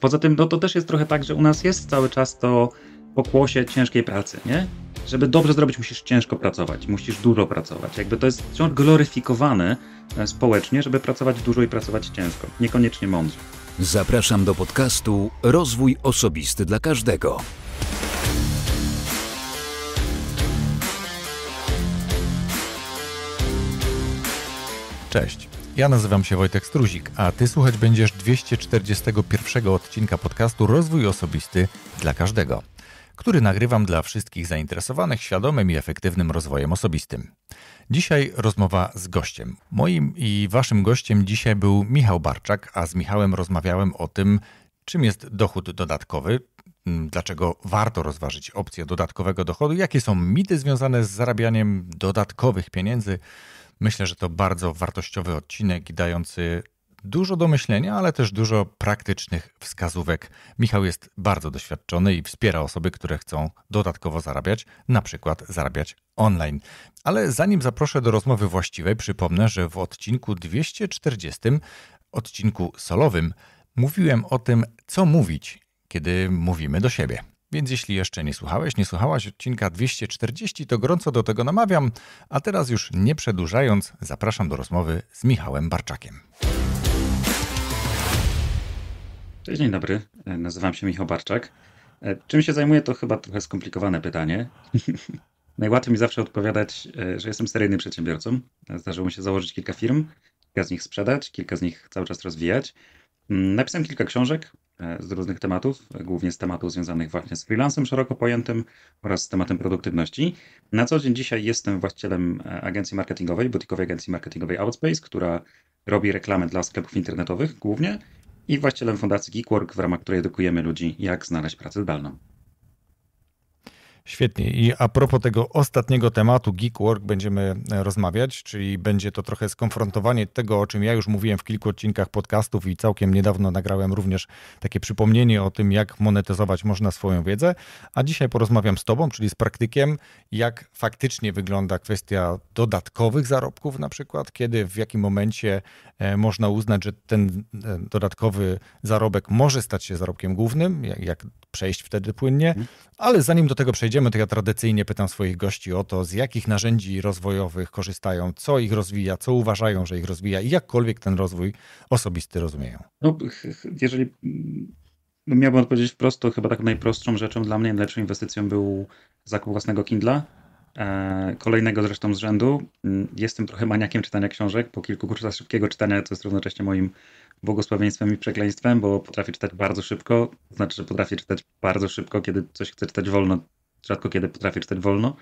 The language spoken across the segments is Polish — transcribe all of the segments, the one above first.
Poza tym no, to też jest trochę tak, że u nas jest cały czas to pokłosie ciężkiej pracy, nie? Żeby dobrze zrobić, musisz ciężko pracować, musisz dużo pracować. Jakby to jest wciąż gloryfikowane e, społecznie, żeby pracować dużo i pracować ciężko, niekoniecznie mądrze. Zapraszam do podcastu Rozwój Osobisty dla Każdego. Cześć. Ja nazywam się Wojtek Struzik, a ty słuchać będziesz 241 odcinka podcastu Rozwój Osobisty dla Każdego, który nagrywam dla wszystkich zainteresowanych świadomym i efektywnym rozwojem osobistym. Dzisiaj rozmowa z gościem. Moim i waszym gościem dzisiaj był Michał Barczak, a z Michałem rozmawiałem o tym, czym jest dochód dodatkowy, dlaczego warto rozważyć opcję dodatkowego dochodu, jakie są mity związane z zarabianiem dodatkowych pieniędzy Myślę, że to bardzo wartościowy odcinek dający dużo do myślenia, ale też dużo praktycznych wskazówek. Michał jest bardzo doświadczony i wspiera osoby, które chcą dodatkowo zarabiać, na przykład zarabiać online. Ale zanim zaproszę do rozmowy właściwej, przypomnę, że w odcinku 240, odcinku solowym, mówiłem o tym, co mówić, kiedy mówimy do siebie. Więc jeśli jeszcze nie słuchałeś, nie słuchałaś odcinka 240, to gorąco do tego namawiam. A teraz już nie przedłużając, zapraszam do rozmowy z Michałem Barczakiem. Cześć, dzień dobry. E, nazywam się Michał Barczak. E, czym się zajmuję, to chyba trochę skomplikowane pytanie. Najłatwiej mi zawsze odpowiadać, e, że jestem seryjnym przedsiębiorcą. Zdarzyło mi się założyć kilka firm, kilka z nich sprzedać, kilka z nich cały czas rozwijać. Mm, napisałem kilka książek, E, z różnych tematów, głównie z tematów związanych właśnie z freelancem szeroko pojętym oraz z tematem produktywności. Na co dzień dzisiaj jestem właścicielem e, agencji marketingowej, butikowej agencji marketingowej Outspace, która robi reklamę dla sklepów internetowych głównie i właścicielem fundacji Geekwork, w ramach której edukujemy ludzi, jak znaleźć pracę zdalną. Świetnie. I a propos tego ostatniego tematu, Geek Work, będziemy e, rozmawiać, czyli będzie to trochę skonfrontowanie tego, o czym ja już mówiłem w kilku odcinkach podcastów i całkiem niedawno nagrałem również takie przypomnienie o tym, jak monetyzować można swoją wiedzę. A dzisiaj porozmawiam z Tobą, czyli z praktykiem, jak faktycznie wygląda kwestia dodatkowych zarobków, na przykład, kiedy, w jakim momencie e, można uznać, że ten e, dodatkowy zarobek może stać się zarobkiem głównym, jak, przejść wtedy płynnie. Mhm. Ale zanim do tego przejdziemy, jedziemy, to ja tradycyjnie pytam swoich gości o to, z jakich narzędzi rozwojowych korzystają, co ich rozwija, co uważają, że ich rozwija i jakkolwiek ten rozwój osobisty rozumieją. No, jeżeli mm, no, miałbym odpowiedzieć wprost, to chyba tak najprostszą rzeczą dla mnie, najlepszą inwestycją był zakup własnego Kindla. E, kolejnego zresztą z rzędu. Mm, jestem trochę maniakiem czytania książek. Po kilku kursach szybkiego czytania, co jest równocześnie moim błogosławieństwem i przekleństwem, bo potrafię czytać bardzo szybko. Znaczy, że potrafię czytać bardzo szybko, kiedy coś chcę czytać wolno, rzadko kiedy potrafię czytać wolno.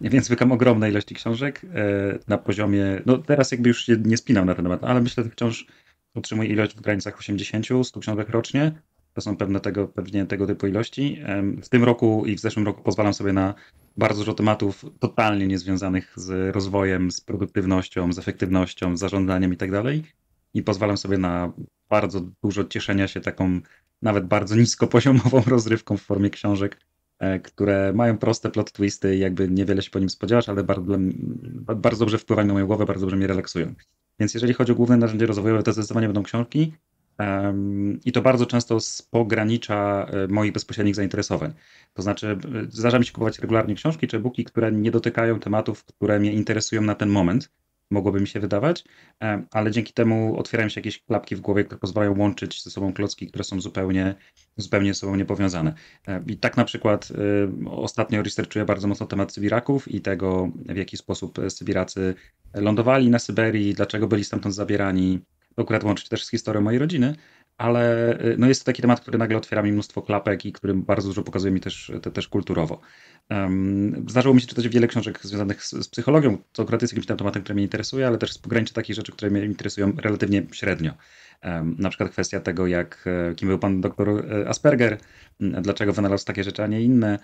Więc wykam ogromne ilości książek e, na poziomie, no teraz jakby już się nie spinał na ten temat, ale myślę, że wciąż utrzymuję ilość w granicach 80-100 książek rocznie. To są pewne tego, pewnie tego typu ilości. W tym roku i w zeszłym roku pozwalam sobie na bardzo dużo tematów totalnie niezwiązanych z rozwojem, z produktywnością, z efektywnością, z zarządzaniem i tak dalej. I pozwalam sobie na bardzo dużo cieszenia się taką nawet bardzo niskopoziomową rozrywką w formie książek E, które mają proste plot twisty, i jakby niewiele się po nim spodziewasz, ale bardzo, bardzo dobrze wpływają na moją głowę, bardzo dobrze mnie relaksują. Więc jeżeli chodzi o główne narzędzie rozwojowe, to zdecydowanie będą książki um, i to bardzo często z pogranicza e, moich bezpośrednich zainteresowań. To znaczy e, zdarza mi się kupować regularnie książki czy e-booki, które nie dotykają tematów, które mnie interesują na ten moment, mogłoby mi się wydawać, e, ale dzięki temu otwierają się jakieś klapki w głowie, które pozwalają łączyć ze sobą klocki, które są zupełnie, zupełnie ze sobą niepowiązane. E, I tak na przykład e, ostatnio researchuję bardzo mocno temat Sybiraków i tego, w jaki sposób Sybiracy lądowali na Syberii, dlaczego byli stamtąd zabierani. Akurat łączyć też z historią mojej rodziny, ale y, no jest to taki temat, który nagle otwiera mi mnóstwo klapek i który bardzo dużo pokazuje mi też, te, też kulturowo. Um, zdarzyło mi się czytać wiele książek związanych z, z psychologią, co akurat jest jakimś tam tematem, który mnie interesuje, ale też z pogranicza takich rzeczy, które mnie interesują relatywnie średnio. Na przykład kwestia tego, jak, e, kim był pan doktor e, Asperger, dlaczego wynalazł takie rzeczy, a nie inne,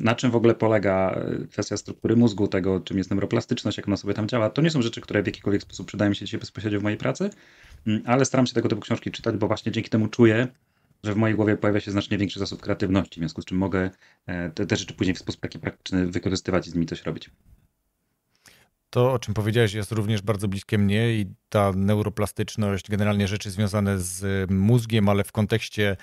na czym w ogóle polega e, kwestia struktury mózgu, tego, czym jest neuroplastyczność, jak ona sobie tam działa. To nie są rzeczy, które w jakikolwiek sposób przydają mi się dzisiaj bezpośrednio w mojej pracy, ale staram się tego typu książki czytać, bo właśnie dzięki temu czuję, że w mojej głowie pojawia się znacznie większy zasób kreatywności, w związku z czym mogę te, te rzeczy później w sposób taki praktyczny wykorzystywać i z nimi coś robić. To, o czym powiedziałeś, jest również bardzo bliskie mnie i ta neuroplastyczność, generalnie rzeczy związane z e, mózgiem, ale w kontekście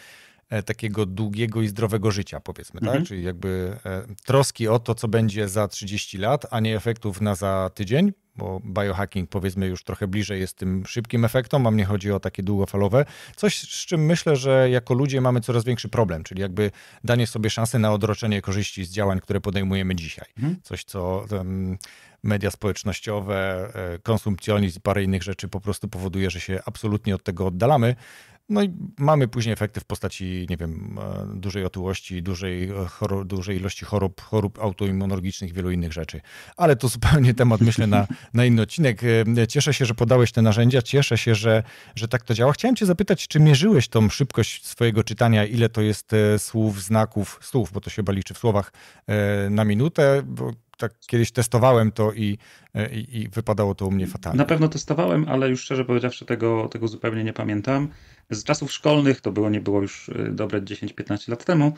e, takiego długiego i zdrowego życia, powiedzmy, tak? mhm. tak? Czyli jakby e, troski o to, co będzie za 30 lat, a nie efektów na za tydzień, bo biohacking powiedzmy już trochę bliżej jest tym szybkim efektom, a mnie chodzi o takie długofalowe. Coś, z czym myślę, że jako ludzie mamy coraz większy problem, czyli jakby danie sobie szansy na odroczenie korzyści z działań, które podejmujemy dzisiaj. Mhm. Coś, co um, media społecznościowe, e, konsumpcjonizm parę innych rzeczy po prostu powoduje, że się absolutnie od tego oddalamy. No i mamy później efekty w postaci, nie wiem, e, dużej otyłości, dużej, e, choro, dużej ilości chorób, chorób autoimmunologicznych, wielu innych rzeczy. Ale to zupełnie temat, myślę, na, na inny odcinek. Cieszę się, że podałeś te narzędzia, cieszę się, że, że tak to działa. Chciałem cię zapytać, czy mierzyłeś tą szybkość swojego czytania, ile to jest słów, znaków, słów, bo to się chyba liczy w słowach na minutę, bo tak kiedyś testowałem to i, e, i, i, wypadało to u mnie fatalnie. Na pewno testowałem, ale już szczerze powiedziawszy tego, tego zupełnie nie pamiętam. Z czasów szkolnych, to było nie było już e, dobre 10-15 lat temu,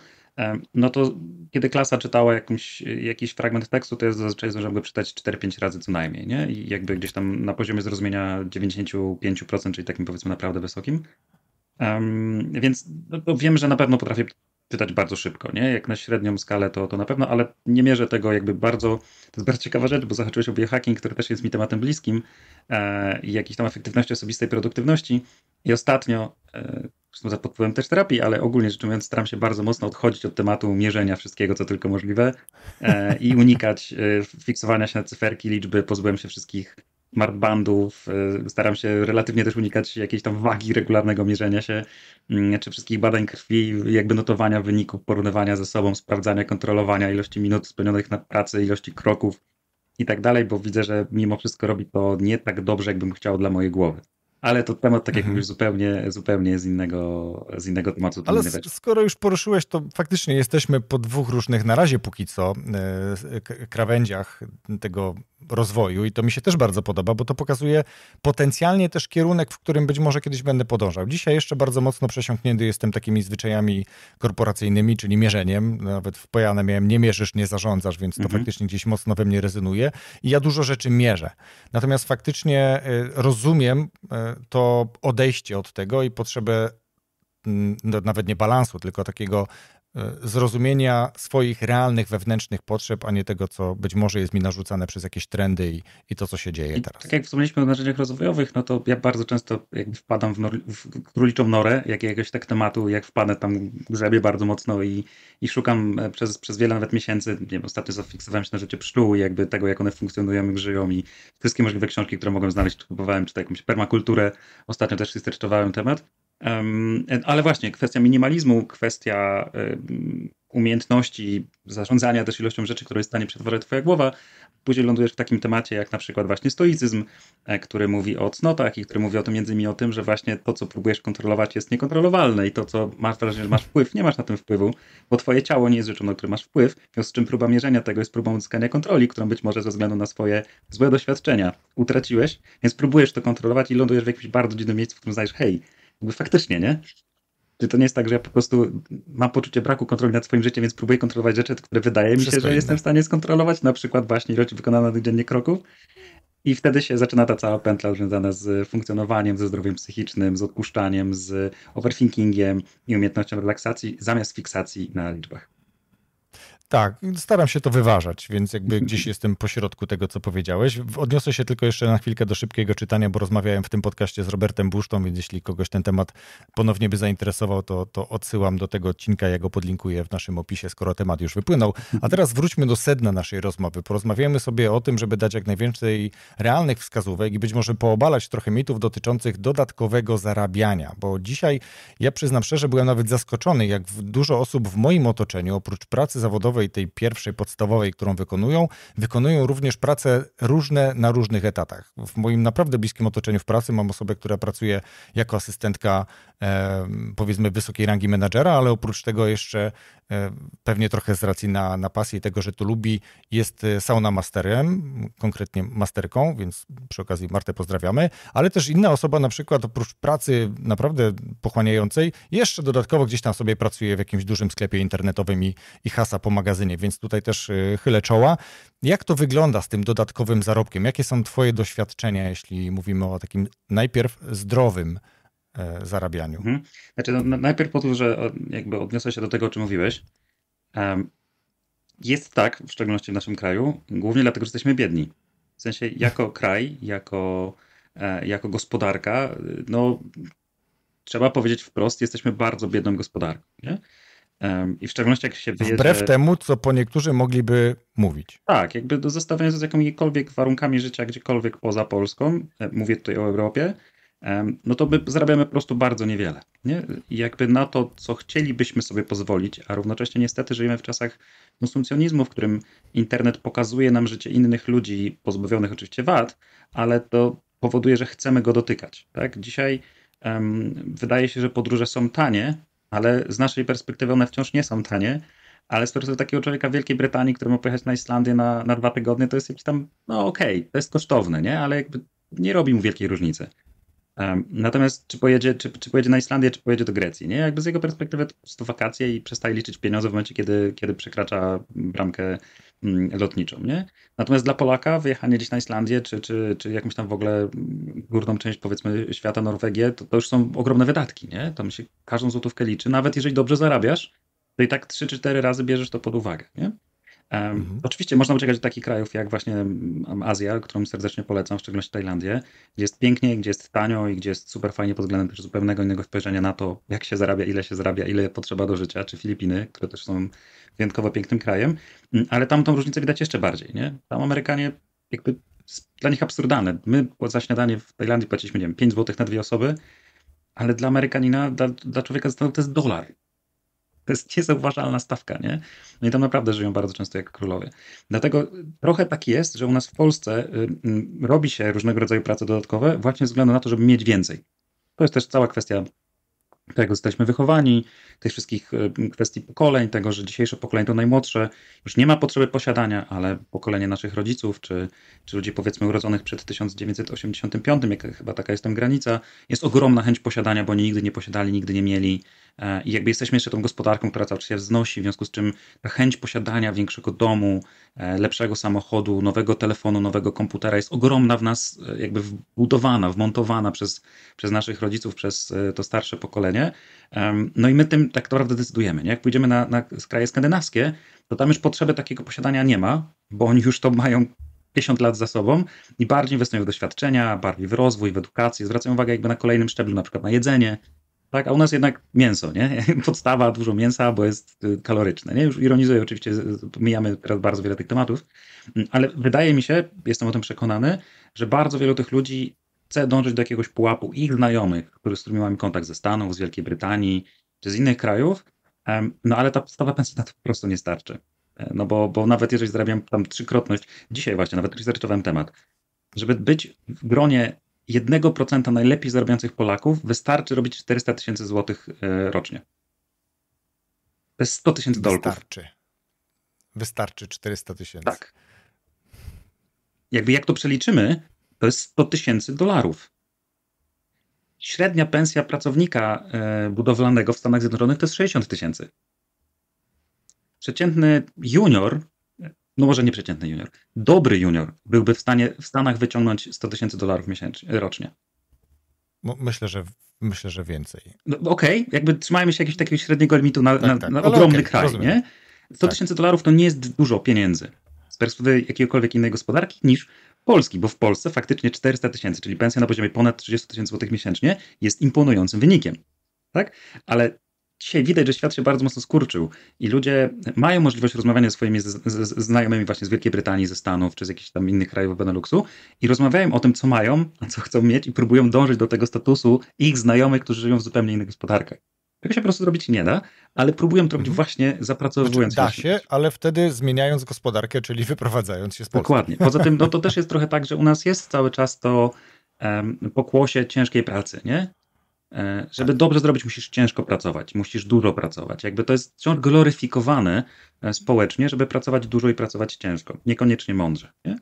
no to kiedy klasa czytała jakimś, e, jakiś fragment tekstu, to jest zazwyczaj zdążyłem go czytać 4-5 razy co najmniej, nie? I jakby gdzieś tam na poziomie zrozumienia 95%, czyli takim powiedzmy naprawdę wysokim. Um, więc no, wiem, że na pewno potrafię czytać bardzo szybko, nie? Jak na średnią skalę to, to na pewno, ale nie mierzę tego jakby bardzo, to jest bardzo ciekawa rzecz, bo zahaczyłeś o biohacking, który też jest mi tematem bliskim e, i jakiejś tam efektywności osobistej, produktywności i ostatnio, e, zresztą za też terapii, ale ogólnie rzecz ujmując staram się bardzo mocno odchodzić od tematu mierzenia wszystkiego, co tylko możliwe e, i unikać e, fiksowania się na cyferki, liczby, pozbyłem się wszystkich smartbandów, y, staram się relatywnie też unikać jakiejś tam wagi regularnego mierzenia się, mm, czy wszystkich badań krwi, jakby notowania wyników, porównywania ze sobą, sprawdzania, kontrolowania ilości minut spełnionych na pracy, ilości kroków i tak dalej, bo widzę, że mimo wszystko robi to nie tak dobrze, jakbym chciał dla mojej głowy. Ale to temat, tak jak mhm. mówisz, zupełnie, zupełnie z innego, z innego tematu. Ale skoro już poruszyłeś, to faktycznie jesteśmy po dwóch różnych na razie póki co y, krawędziach tego rozwoju i to mi się też bardzo podoba, bo to pokazuje potencjalnie też kierunek, w którym być może kiedyś będę podążał. Dzisiaj jeszcze bardzo mocno przesiąknięty jestem takimi zwyczajami korporacyjnymi, czyli mierzeniem. Nawet w Pojana miałem nie mierzysz, nie zarządzasz, więc to mhm. faktycznie gdzieś mocno we mnie rezonuje i ja dużo rzeczy mierzę. Natomiast faktycznie e, rozumiem e, to odejście od tego i potrzebę mm, nawet nie balansu, tylko takiego E, zrozumienia swoich realnych wewnętrznych potrzeb, a nie tego, co być może jest mi narzucane przez jakieś trendy i, i to, co się dzieje I teraz. Tak jak wspomnieliśmy o narzędziach rozwojowych, no to ja bardzo często jakby wpadam w, nor, w króliczą norę jakiegoś tak tematu, jak wpadnę tam grzebie bardzo mocno i, i szukam e, przez, przez wiele nawet miesięcy, nie wiem, ostatnio zafiksowałem się na życie pszczół i jakby tego, jak one funkcjonują, i żyją i wszystkie możliwe książki, które mogłem znaleźć, czy kupowałem, czy to jakąś permakulturę, ostatnio też researchowałem temat ale właśnie, kwestia minimalizmu, kwestia umiejętności zarządzania też ilością rzeczy, które jest w stanie przetwarzać twoja głowa, później lądujesz w takim temacie jak na przykład właśnie stoicyzm, e, który mówi o cnotach i który mówi o tym między innymi o tym, że właśnie to, co próbujesz kontrolować jest niekontrolowalne i to, co masz wrażenie, że masz wpływ, nie masz na tym wpływu, bo twoje ciało nie jest rzeczą, na którą masz wpływ, w związku z czym próba mierzenia tego jest próbą uzyskania kontroli, którą być może ze względu na swoje złe doświadczenia utraciłeś, więc próbujesz to kontrolować i lądujesz w jakimś bardzo dziwnym miejscu, w którym znajdziesz, hej, jakby faktycznie, nie? Czy to nie jest tak, że ja po prostu mam poczucie braku kontroli nad swoim życiem, więc próbuję kontrolować rzeczy, które wydaje mi się, że jestem w stanie skontrolować, na przykład właśnie ilość wykonanych dziennie kroków. I wtedy się zaczyna ta cała pętla związana z funkcjonowaniem, ze zdrowiem psychicznym, z odpuszczaniem, z overthinkingiem i umiejętnością relaksacji zamiast fiksacji na liczbach. Tak, staram się to wyważać, więc jakby gdzieś jestem pośrodku tego, co powiedziałeś. Odniosę się tylko jeszcze na chwilkę do szybkiego czytania, bo rozmawiałem w tym podcaście z Robertem Busztą, więc jeśli kogoś ten temat ponownie by zainteresował, to, to odsyłam do tego odcinka, ja go podlinkuję w naszym opisie, skoro temat już wypłynął. A teraz wróćmy do sedna naszej rozmowy. Porozmawiamy sobie o tym, żeby dać jak najwięcej realnych wskazówek i być może poobalać trochę mitów dotyczących dodatkowego zarabiania, bo dzisiaj ja przyznam szczerze, byłem nawet zaskoczony, jak dużo osób w moim otoczeniu, oprócz pracy zawodowej, zawodowej, tej pierwszej, podstawowej, którą wykonują, wykonują również pracę różne na różnych etatach. W moim naprawdę bliskim otoczeniu w pracy mam osobę, która pracuje jako asystentka e, powiedzmy wysokiej rangi menadżera, ale oprócz tego jeszcze E, pewnie trochę z racji na, na pasję i tego, że tu lubi, jest e, sauna masterem, konkretnie masterką, więc przy okazji Martę pozdrawiamy, ale też inna osoba na przykład oprócz pracy naprawdę pochłaniającej, jeszcze dodatkowo gdzieś tam sobie pracuje w jakimś dużym sklepie internetowym i, i hasa po magazynie, więc tutaj też e, chylę czoła. Jak to wygląda z tym dodatkowym zarobkiem? Jakie są twoje doświadczenia, jeśli mówimy o takim najpierw zdrowym E, zarabianiu. Mhm. Znaczy, no, najpierw po to, że jakby odniosę się do tego, o czym mówiłeś. Jest tak, w szczególności w naszym kraju, głównie dlatego, że jesteśmy biedni. W sensie, jako kraj, jako, e, jako gospodarka, no trzeba powiedzieć wprost, jesteśmy bardzo biedną gospodarką. Nie? I w szczególności jak się wyjedzie... Wbrew temu, co po niektórzy mogliby mówić. Tak, jakby zostawiając z jakimikolwiek warunkami życia gdziekolwiek poza Polską, e, mówię tutaj o Europie, no to my zarabiamy po prostu bardzo niewiele. Nie? I jakby na to, co chcielibyśmy sobie pozwolić, a równocześnie niestety żyjemy w czasach konsumpcjonizmu, w którym internet pokazuje nam życie innych ludzi, pozbawionych oczywiście wad, ale to powoduje, że chcemy go dotykać. Tak? Dzisiaj um, wydaje się, że podróże są tanie, ale z naszej perspektywy one wciąż nie są tanie, ale z perspektywy takiego człowieka w Wielkiej Brytanii, który ma pojechać na Islandię na, na dwa tygodnie, to jest jakiś tam, no okej, okay, to jest kosztowne, nie? ale jakby nie robi mu wielkiej różnicy. Natomiast czy pojedzie, czy, czy pojedzie na Islandię, czy pojedzie do Grecji, nie? Jakby z jego perspektywy to, to wakacje i przestaje liczyć pieniądze w momencie, kiedy, kiedy przekracza bramkę mm, lotniczą, nie? Natomiast dla Polaka wyjechanie gdzieś na Islandię, czy, czy, czy jakąś tam w ogóle górną część, powiedzmy, świata, Norwegię, to, to już są ogromne wydatki, nie? Tam się każdą złotówkę liczy, nawet jeżeli dobrze zarabiasz, to i tak 3 czy 4 razy bierzesz to pod uwagę, nie? Mhm. Oczywiście można uciekać do takich krajów jak właśnie mm, Azja, którą serdecznie polecam, w szczególności Tajlandię, gdzie jest pięknie, gdzie jest tanio i gdzie jest super fajnie pod względem też zupełnego innego spojrzenia na to, jak się zarabia, ile się zarabia, ile potrzeba do życia, czy Filipiny, które też są wyjątkowo pięknym krajem, mm, ale tam tą różnicę widać jeszcze bardziej, nie? Tam Amerykanie jakby dla nich absurdalne. My za śniadanie w Tajlandii płaciliśmy, nie wiem, 5 zł na dwie osoby, ale dla Amerykanina, dla, dla człowieka to jest dolar. To jest niezauważalna stawka, nie? No i tam naprawdę żyją bardzo często jak królowie. Dlatego trochę tak jest, że u nas w Polsce y, y, robi się różnego rodzaju prace dodatkowe właśnie ze względu na to, żeby mieć więcej. To jest też cała kwestia tego tak, jesteśmy wychowani, tych wszystkich e, kwestii pokoleń, tego, że dzisiejsze pokolenie to najmłodsze, już nie ma potrzeby posiadania, ale pokolenie naszych rodziców, czy, czy ludzi powiedzmy urodzonych przed 1985, jak chyba taka jest tam granica, jest ogromna chęć posiadania, bo oni nigdy nie posiadali, nigdy nie mieli e, i jakby jesteśmy jeszcze tą gospodarką, która cały czas się wznosi, w związku z czym ta chęć posiadania większego domu, e, lepszego samochodu, nowego telefonu, nowego komputera jest ogromna w nas jakby wbudowana, wmontowana przez, przez naszych rodziców, przez to starsze pokolenie, nie? No i my tym tak naprawdę decydujemy, nie? Jak pójdziemy na, na kraje skandynawskie, to tam już potrzeby takiego posiadania nie ma, bo oni już to mają 50 lat za sobą i bardziej inwestują w doświadczenia, bardziej w rozwój, w edukację, zwracają uwagę jakby na kolejnym szczeblu, na przykład na jedzenie, tak? A u nas jednak mięso, nie? Podstawa, dużo mięsa, bo jest y, kaloryczne, nie? Już ironizuję, oczywiście mijamy teraz bardzo wiele tych tematów, mm, ale wydaje mi się, jestem o tym przekonany, że bardzo wielu tych ludzi chcę dążyć do jakiegoś pułapu ich znajomych, którzy, z którymi mam kontakt ze Stanów, z Wielkiej Brytanii czy z innych krajów, no ale ta podstawa pensji na to po prostu nie starczy. E, no bo, bo nawet jeżeli zarabiam tam trzykrotność, dzisiaj właśnie nawet researchowałem temat, żeby być w gronie 1% najlepiej zarabiających Polaków, wystarczy robić 400 tysięcy złotych e, rocznie. To jest 100 tysięcy dolków. Wystarczy. Wystarczy 400 tysięcy. Tak. Jakby jak to przeliczymy, to jest 100 tysięcy dolarów. Średnia pensja pracownika e, budowlanego w Stanach Zjednoczonych to jest 60 tysięcy. Przeciętny junior, no może nie przeciętny junior, dobry junior byłby w stanie w Stanach wyciągnąć 100 tysięcy dolarów miesięcznie, rocznie. Myślę, że myślę, że więcej. No, no Okej, okay. jakby trzymajmy się jakiegoś takiego średniego limitu na, tak, na, tak. na ogromny okay, kraj, nie? 100 tak. tysięcy tak. dolarów to nie jest dużo pieniędzy z perspektywy jakiejkolwiek innej gospodarki niż Polski, bo w Polsce faktycznie 400 tysięcy, czyli pensja na poziomie ponad 30 tysięcy złotych miesięcznie jest imponującym wynikiem, tak? Ale dzisiaj widać, że świat się bardzo mocno skurczył i ludzie mają możliwość rozmawiania ze swoimi z, z, znajomymi właśnie z Wielkiej Brytanii, ze Stanów, czy z jakichś tam innych krajów Beneluxu i rozmawiają o tym, co mają, a co chcą mieć i próbują dążyć do tego statusu ich znajomych, którzy żyją w zupełnie innych gospodarkach. Tego się po prostu zrobić nie da, ale próbują to robić mhm. właśnie zapracowując znaczy, się. Da się, ale wtedy zmieniając gospodarkę, czyli wyprowadzając się z Polski. Dokładnie. Poza tym no, to też jest trochę tak, że u nas jest cały czas to um, pokłosie ciężkiej pracy, nie? E, żeby tak. dobrze zrobić, musisz ciężko pracować, musisz dużo pracować. Jakby to jest wciąż gloryfikowane e, społecznie, żeby pracować dużo i pracować ciężko, niekoniecznie mądrze. Nie?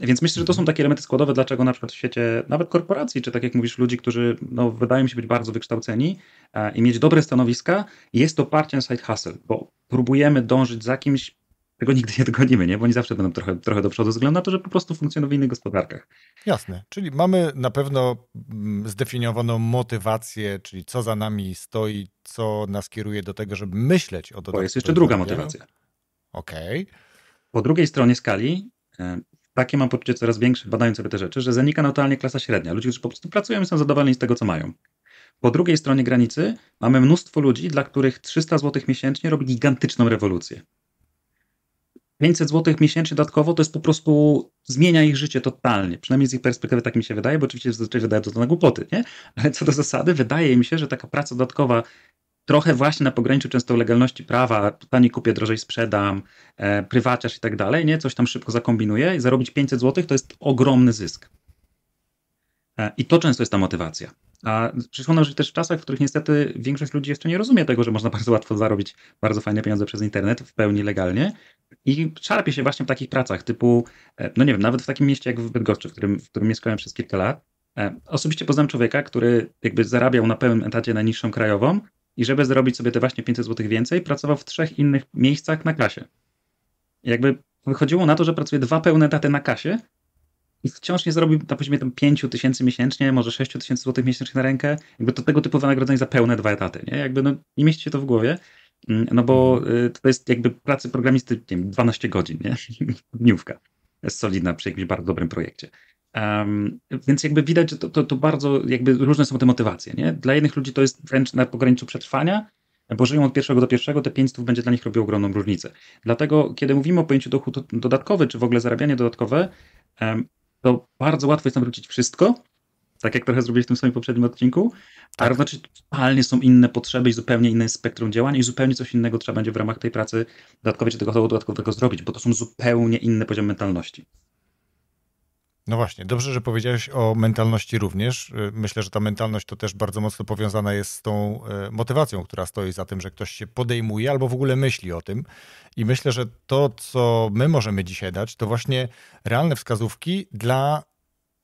Więc myślę, że to są takie elementy składowe, dlaczego na przykład w świecie nawet korporacji, czy tak jak mówisz, ludzi, którzy no, wydają się być bardzo wykształceni e, i mieć dobre stanowiska, jest to parcie side hustle, bo próbujemy dążyć za kimś, tego nigdy nie dogonimy, nie? bo oni zawsze będą trochę, trochę do przodu, względu na to, że po prostu funkcjonują w innych gospodarkach. Jasne, czyli mamy na pewno mm, zdefiniowaną motywację, czyli co za nami stoi, co nas kieruje do tego, żeby myśleć o dodatkowym. To jest jeszcze druga motywacja. Okej. Okay. Po drugiej stronie skali... E, takie mam poczucie coraz większe, badając sobie te rzeczy, że zanika naturalnie klasa średnia. Ludzie, którzy po prostu pracują i są zadowoleni z tego, co mają. Po drugiej stronie granicy mamy mnóstwo ludzi, dla których 300 zł miesięcznie robi gigantyczną rewolucję. 500 zł miesięcznie dodatkowo to jest po prostu zmienia ich życie totalnie. Przynajmniej z ich perspektywy tak mi się wydaje, bo oczywiście zazwyczaj wydaje to na głupoty, nie? Ale co do zasady, wydaje mi się, że taka praca dodatkowa trochę właśnie na pograniczu często legalności prawa, taniej kupię, drożej sprzedam, e, prywaciarz i tak dalej, nie? Coś tam szybko zakombinuję i zarobić 500 zł to jest ogromny zysk. E, I to często jest ta motywacja. A przyszło nam żyć też w czasach, w których niestety większość ludzi jeszcze nie rozumie tego, że można bardzo łatwo zarobić bardzo fajne pieniądze przez internet w pełni legalnie i szarpie się właśnie w takich pracach typu, e, no nie wiem, nawet w takim mieście jak w Bydgoszczy, w którym, w którym mieszkałem przez kilka lat, e, Osobiście poznam człowieka, który jakby zarabiał na pełnym etacie najniższą krajową, i żeby zrobić sobie te właśnie 500 zł więcej, pracował w trzech innych miejscach na kasie. Jakby wychodziło na to, że pracuje dwa pełne daty na kasie i wciąż nie zrobił na poziomie tam 5 tysięcy miesięcznie, może 6 tysięcy złotych miesięcznie na rękę. Jakby to tego typu wynagrodzenie za pełne dwa etaty, nie? Jakby no, nie mieści się to w głowie. Mm, no bo y, to jest jakby pracy programisty, nie wiem, 12 godzin, nie? Dniówka. Jest solidna przy jakimś bardzo dobrym projekcie. Um, więc jakby widać, że to, to, to, bardzo jakby różne są te motywacje. Nie? Dla jednych ludzi to jest wręcz na pograniczu przetrwania, bo żyją od pierwszego do pierwszego, te 5 będzie dla nich robiło ogromną różnicę. Dlatego, kiedy mówimy o pojęciu dochód dodatkowy, czy w ogóle zarabianie dodatkowe, um, to bardzo łatwo jest nam wrócić wszystko, tak jak trochę zrobiliśmy w tym swoim poprzednim odcinku, a tak. równocześnie totalnie są inne potrzeby i zupełnie inne spektrum działań i zupełnie coś innego trzeba będzie w ramach tej pracy dodatkowej czy tego dodatkowego zrobić, bo to są zupełnie inne poziomy mentalności. No właśnie, dobrze, że powiedziałeś o mentalności również. Y, myślę, że ta mentalność to też bardzo mocno powiązana jest z tą y, motywacją, która stoi za tym, że ktoś się podejmuje albo w ogóle myśli o tym. I myślę, że to, co my możemy dzisiaj dać, to właśnie realne wskazówki dla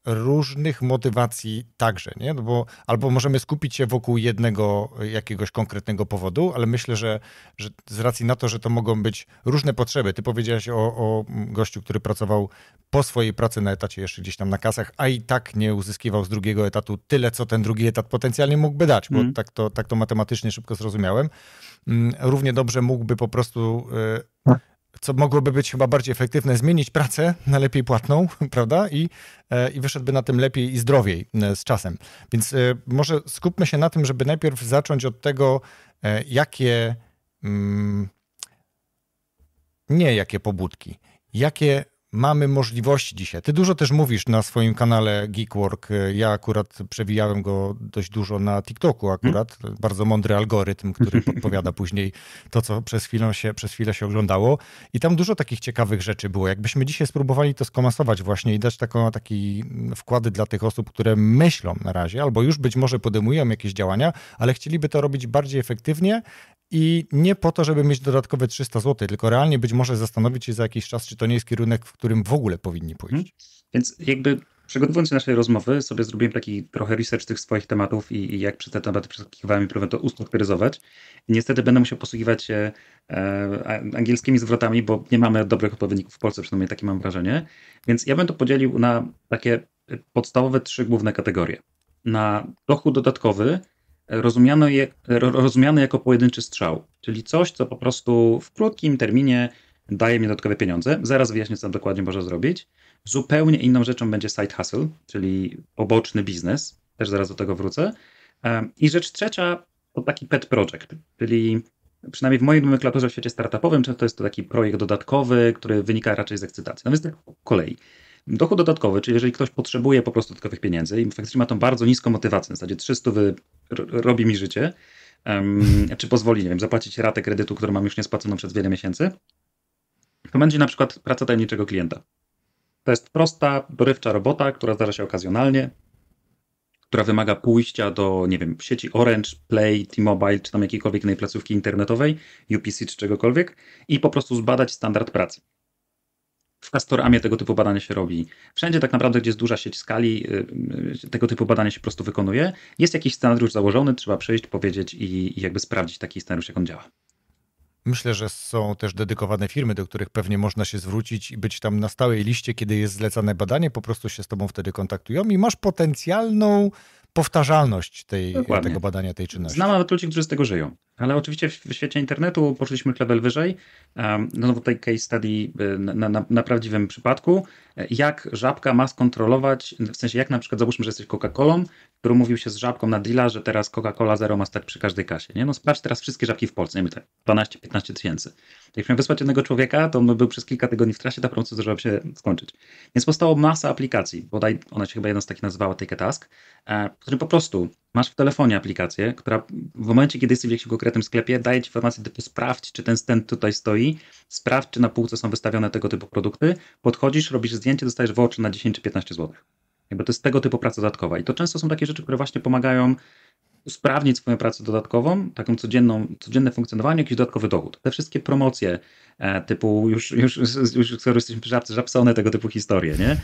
różnych motywacji także, nie? No bo, albo możemy skupić się wokół jednego jakiegoś konkretnego powodu, ale myślę, że, że z racji na to, że to mogą być różne potrzeby. Ty powiedziałeś o, o gościu, który pracował po swojej pracy na etacie jeszcze gdzieś tam na kasach, a i tak nie uzyskiwał z drugiego etatu tyle, co ten drugi etat potencjalnie mógłby dać, bo mm. tak, to, tak to matematycznie szybko zrozumiałem. Mm, równie dobrze mógłby po prostu... Yy, co mogłoby być chyba bardziej efektywne, zmienić pracę na lepiej płatną, prawda? I, e, i wyszedłby na tym lepiej i zdrowiej e, z czasem. Więc e, może skupmy się na tym, żeby najpierw zacząć od tego, jakie. Mm, nie jakie pobudki, jakie mamy możliwości dzisiaj. Ty dużo też mówisz na swoim kanale Geekwork. Ja akurat przewijałem go dość dużo na TikToku akurat. Hmm? Bardzo mądry algorytm, który podpowiada później to, co przez chwilę, się, przez chwilę się oglądało. I tam dużo takich ciekawych rzeczy było. Jakbyśmy dzisiaj spróbowali to skomasować właśnie i dać taką, taki wkłady dla tych osób, które myślą na razie, albo już być może podejmują jakieś działania, ale chcieliby to robić bardziej efektywnie i nie po to, żeby mieć dodatkowe 300 zł, tylko realnie być może zastanowić się za jakiś czas, czy to nie jest kierunek, w którym w ogóle powinni pójść. Mhm. Więc jakby przygotowując się do naszej rozmowy, sobie zrobiłem taki trochę research tych swoich tematów i, i jak przy te tematy przeskakiwałem i próbowałem to ustrukturyzować. Niestety będę musiał posługiwać się e, angielskimi zwrotami, bo nie mamy dobrych odpowiedników w Polsce, przynajmniej takie mam wrażenie. Więc ja bym to podzielił na takie podstawowe trzy główne kategorie. Na dochód dodatkowy, rozumiano, je, jako pojedynczy strzał, czyli coś, co po prostu w krótkim terminie daje mi dodatkowe pieniądze. Zaraz wyjaśnię, co dokładnie można zrobić. Zupełnie inną rzeczą będzie side hustle, czyli oboczny biznes. Też zaraz do tego wrócę. I rzecz trzecia to taki pet project, czyli przynajmniej w mojej nomenklaturze w świecie startupowym często jest to taki projekt dodatkowy, który wynika raczej z ekscytacji. No więc tak po kolei dochód dodatkowy, czyli jeżeli ktoś potrzebuje po prostu dodatkowych pieniędzy i faktycznie ma tą bardzo niską motywację, w zasadzie 300 wy, robi mi życie, um, czy pozwoli, nie wiem, zapłacić ratę kredytu, którą mam już niespłaconą przez wiele miesięcy, to będzie na przykład praca tajemniczego klienta. To jest prosta, dorywcza robota, która zdarza się okazjonalnie, która wymaga pójścia do, nie wiem, sieci Orange, Play, T-Mobile, czy tam jakiejkolwiek innej placówki internetowej, UPC czy czegokolwiek i po prostu zbadać standard pracy w Castoramie tego typu badania się robi. Wszędzie tak naprawdę, gdzie jest duża sieć skali, y, y, tego typu badania się po prostu wykonuje. Jest jakiś scenariusz założony, trzeba przejść, powiedzieć i, i jakby sprawdzić taki scenariusz, jak on działa. Myślę, że są też dedykowane firmy, do których pewnie można się zwrócić i być tam na stałej liście, kiedy jest zlecane badanie, po prostu się z tobą wtedy kontaktują i masz potencjalną powtarzalność tej, tego badania tej czynności. Znam nawet ludzi, którzy z tego żyją. Ale oczywiście w, w świecie internetu poszliśmy level wyżej. Um, no tutaj case study y, na, na, na, prawdziwym przypadku, e, jak żabka ma skontrolować, w sensie jak na przykład załóżmy, że jesteś Coca-Colą który mówił się z żabką na deala, że teraz Coca-Cola Zero ma stać przy każdej kasie. Nie? No sprawdź teraz wszystkie żabki w Polsce, nie wiem, 12-15 tysięcy. miałem wysłać jednego człowieka, to on był przez kilka tygodni w trasie, ta procedura żeby się skończyć. Więc powstała masa aplikacji, bodaj ona się chyba jedna z takich nazywała Take a Task, e, w którym po prostu masz w telefonie aplikację, która w momencie, kiedy jesteś w jakimś konkretnym sklepie, daje ci informację typu sprawdź, czy ten stand tutaj stoi, sprawdź, czy na półce są wystawione tego typu produkty, podchodzisz, robisz zdjęcie, dostajesz w oczy na 10 czy 15 złotych. Jakby to jest tego typu praca dodatkowa. I to często są takie rzeczy, które właśnie pomagają usprawnić swoją pracę dodatkową, taką codzienną, codzienne funkcjonowanie, jakiś dodatkowy dochód. Te wszystkie promocje e, typu już, już, już, skoro jesteśmy przy żabce, tego typu historie, nie?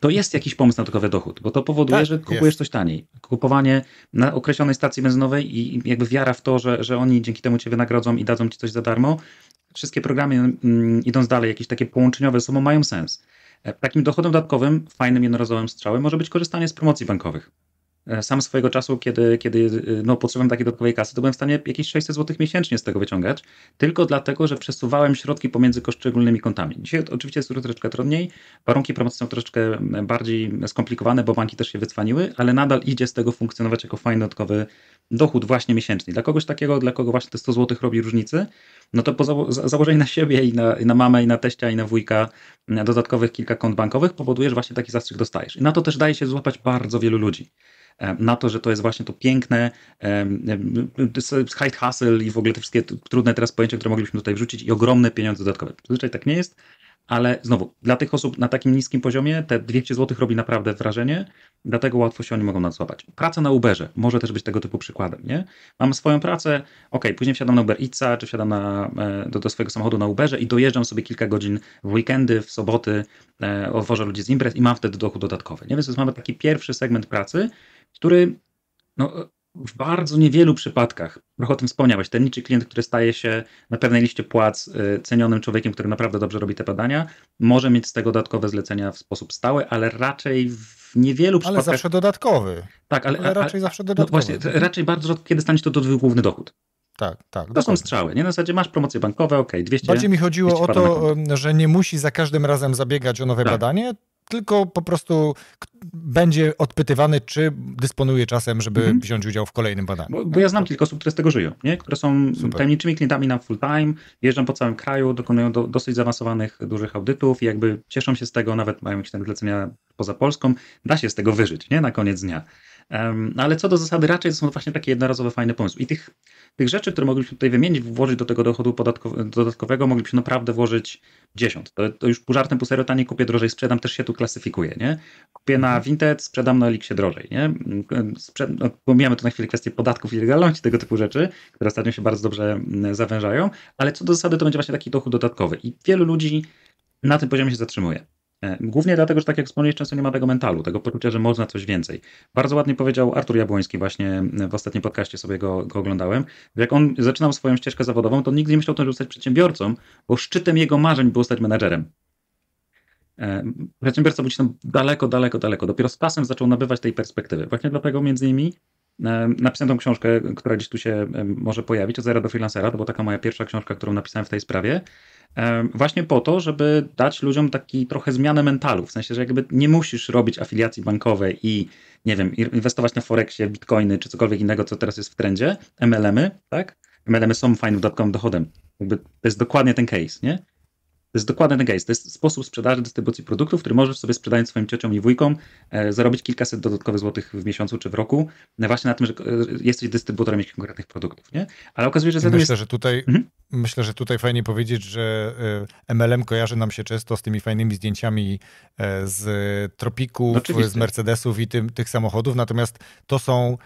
To jest jakiś pomysł na dodatkowy dochód, bo to powoduje, tak, że kupujesz jest. coś taniej. Kupowanie na określonej stacji benzynowej i jakby wiara w to, że, że oni dzięki temu cię wynagrodzą i dadzą ci coś za darmo, wszystkie programy mm, idąc dalej, jakieś takie połączeniowe ze sobą mają sens. E, takim dochodem dodatkowym, fajnym jednorazowym strzałem może być korzystanie z promocji bankowych. E, sam swojego czasu, kiedy, kiedy e, no, potrzebowałem takiej dodatkowej kasy, to byłem w stanie jakieś 600 zł miesięcznie z tego wyciągać, tylko dlatego, że przesuwałem środki pomiędzy poszczególnymi kontami. Dzisiaj oczywiście jest to troszeczkę trudniej, warunki promocji są troszeczkę bardziej skomplikowane, bo banki też się wycwaniły, ale nadal idzie z tego funkcjonować jako fajny dodatkowy dochód właśnie miesięczny. Dla kogoś takiego, dla kogo właśnie te 100 zł robi różnicy, no to po założeniu na siebie i na, i na mamę, i na teścia, i na wujka, dodatkowych kilka kont bankowych, powoduje, że właśnie taki zastrzyk dostajesz. I na to też daje się złapać bardzo wielu ludzi. E, na to, że to jest właśnie to piękne hide e, e, hustle i w ogóle te wszystkie trudne teraz pojęcia, które moglibyśmy tutaj wrzucić i ogromne pieniądze dodatkowe. Zazwyczaj tak nie jest ale znowu, dla tych osób na takim niskim poziomie te 200 zł robi naprawdę wrażenie, dlatego łatwo się oni mogą nadzłapać. Praca na Uberze może też być tego typu przykładem, nie? Mam swoją pracę, ok, później wsiadam na Uber Itza, czy wsiadam na, e, do, do, swojego samochodu na Uberze i dojeżdżam sobie kilka godzin w weekendy, w soboty, e, odwożę ludzi z imprez i mam wtedy dochód dodatkowy, nie? Więc mamy taki pierwszy segment pracy, który no, w bardzo niewielu przypadkach, trochę o tym wspomniałeś, ten niczy klient, który staje się na pewnej liście płac y, cenionym człowiekiem, który naprawdę dobrze robi te badania, może mieć z tego dodatkowe zlecenia w sposób stały, ale raczej w niewielu ale przypadkach... Ale zawsze dodatkowy. Tak, ale, ale raczej a, zawsze no dodatkowy. No właśnie, raczej bardzo rzadko kiedy stanie się to do główny dochód. Tak, tak. To dokładnie. są strzały, nie? Na zasadzie masz promocje bankowe, ok, 200... Bardziej mi chodziło o to, że nie musi za każdym razem zabiegać o nowe tak. badanie, tylko po prostu będzie odpytywany, czy dysponuje czasem, żeby mhm. wziąć udział w kolejnym badaniu. Bo, bo, ja znam kilka osób, które z tego żyją, nie? które są Super. tajemniczymi klientami na full time, jeżdżą po całym kraju, dokonują do, dosyć zaawansowanych, dużych audytów i jakby cieszą się z tego, nawet mają jakieś tam zlecenia poza Polską. Da się z tego wyżyć nie? na koniec dnia. No ale co do zasady, raczej to są właśnie takie jednorazowe fajne pomysły. I tych, tych rzeczy, które moglibyśmy tutaj wymienić, włożyć do tego dochodu dodatkowego, moglibyśmy naprawdę włożyć 10. To, to już pół żartem, pół serio, taniej kupię drożej, sprzedam, też się tu klasyfikuje, nie? Kupię na mhm. Vinted, sprzedam na Elixie drożej, nie? Sprze no, pomijamy tu na chwilę kwestię podatków i legalności, tego typu rzeczy, które ostatnio się bardzo dobrze mm, zawężają, ale co do zasady to będzie właśnie taki dochód dodatkowy i wielu ludzi na tym poziomie się zatrzymuje. E, głównie dlatego, że tak jak wspomniałeś, często nie ma tego mentalu, tego poczucia, że można coś więcej. Bardzo ładnie powiedział Artur Jabłoński właśnie e, w ostatnim podcaście, sobie go, go oglądałem, jak on zaczynał swoją ścieżkę zawodową, to nigdy nie myślał o tym, żeby zostać przedsiębiorcą, bo szczytem jego marzeń było stać menedżerem. E, Przedsiębiorca był tam daleko, daleko, daleko. Dopiero z czasem zaczął nabywać tej perspektywy. Właśnie dlatego między innymi napisałem tą książkę, która gdzieś tu się może pojawić, o zera do freelancera. To była taka moja pierwsza książka, którą napisałem w tej sprawie właśnie po to, żeby dać ludziom taki trochę zmianę mentalu, w sensie, że jakby nie musisz robić afiliacji bankowej i nie wiem, inwestować na Forexie, bitcoiny czy cokolwiek innego, co teraz jest w trendzie, MLM-y, tak? MLM-y są fajnym dodatkowym dochodem. Jakby to jest dokładnie ten case, nie? To jest dokładnie ten case. To jest sposób sprzedaży, dystrybucji produktów, który możesz sobie sprzedając swoim ciociom i wujkom e, zarobić kilkaset dodatkowych złotych w miesiącu czy w roku właśnie na tym, że e, jesteś dystrybutorem jakichś konkretnych produktów, nie? Ale okazuje się, że... Myślę, jest... że tutaj mhm. Myślę, że tutaj fajnie powiedzieć, że MLM e, kojarzy nam się często z tymi fajnymi zdjęciami e, z tropików, Oczywiście. z Mercedesów i tym, tych samochodów, natomiast to są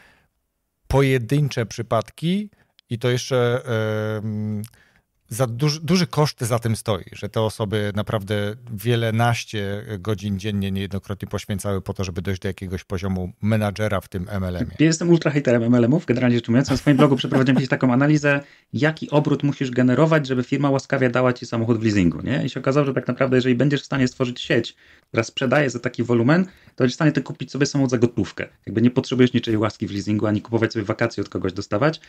pojedyncze przypadki i to jeszcze. Yy, za duży, duży koszt za tym stoi, że te osoby naprawdę wiele naście godzin dziennie niejednokrotnie poświęcały po to, żeby dojść do jakiegoś poziomu menadżera w tym MLM-ie. Ja jestem ultrahejterem MLM-ów, generalnie rzecz ujmując. Na swoim blogu przeprowadziłem kiedyś taką analizę, jaki obrót musisz generować, żeby firma łaskawie dała ci samochód w leasingu, nie? I się okazało, że tak naprawdę, jeżeli będziesz w stanie stworzyć sieć, która sprzedaje za taki wolumen, to będziesz w stanie ty kupić sobie samochód za gotówkę. Jakby nie potrzebujesz niczej łaski w leasingu, ani kupować sobie wakacje od kogoś dostawać,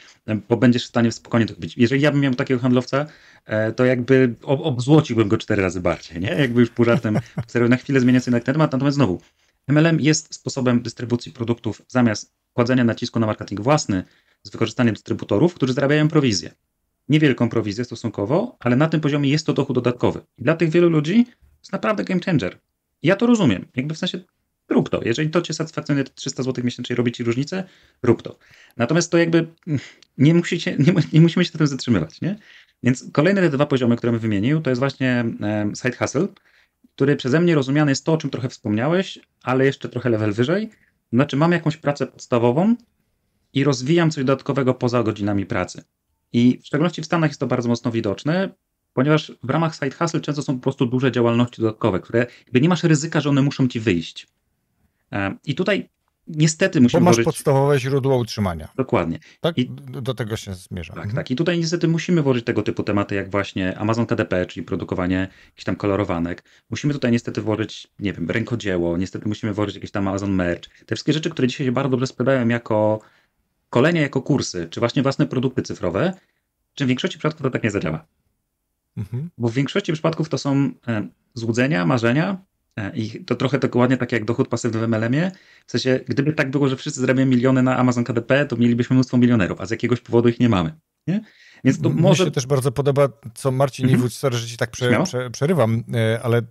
bo będziesz w stanie spokojnie to kupić. Jeżeli ja bym miał takiego handlowca, E, to jakby obzłociłbym go cztery razy bardziej, nie? Jakby już pół żartem, serio, na chwilę zmieniając jednak temat, natomiast znowu, MLM jest sposobem dystrybucji produktów zamiast kładzenia nacisku na marketing własny z wykorzystaniem dystrybutorów, którzy zarabiają prowizję. Niewielką prowizję stosunkowo, ale na tym poziomie jest to dochód dodatkowy. I dla tych wielu ludzi to jest naprawdę game changer. ja to rozumiem, jakby w sensie rób to. Jeżeli to cię satysfakcjonuje, to 300 zł miesięcznie robi ci różnicę, rób to. Natomiast to jakby mm, nie, musicie, nie, nie musimy się na tym zatrzymywać, nie? Więc kolejne te dwa poziomy, które bym wymienił, to jest właśnie side hustle, który przeze mnie rozumiany jest to, o czym trochę wspomniałeś, ale jeszcze trochę level wyżej. Znaczy mam jakąś pracę podstawową i rozwijam coś dodatkowego poza godzinami pracy. I w szczególności w Stanach jest to bardzo mocno widoczne, ponieważ w ramach side hustle często są po prostu duże działalności dodatkowe, które jakby nie masz ryzyka, że one muszą ci wyjść. I tutaj niestety musimy. Bo masz włożyć... podstawowe źródło utrzymania. Dokładnie. Tak? I... Do tego się zmierza. Tak, mhm. tak. I tutaj niestety musimy włożyć tego typu tematy, jak właśnie Amazon KDP, czyli produkowanie jakichś tam kolorowanek. Musimy tutaj niestety włożyć, nie wiem, rękodzieło, niestety musimy włożyć jakiś tam Amazon Merch. Te wszystkie rzeczy, które dzisiaj się bardzo dobrze sprzedają jako kolenia, jako kursy, czy właśnie własne produkty cyfrowe, czy w większości przypadków to tak nie zadziała. Mhm. Bo w większości przypadków to są e, złudzenia, marzenia, E, I to trochę dokładnie tak, tak jak dochód pasywny w MLM-ie. W sensie, gdyby tak było, że wszyscy zarabiają miliony na Amazon KDP, to mielibyśmy mnóstwo milionerów, a z jakiegoś powodu ich nie mamy. Nie? Więc to Mnie się też bardzo podoba, co Marcin, mm -hmm. sorry, że ci tak prze, prze, przerywam, e, ale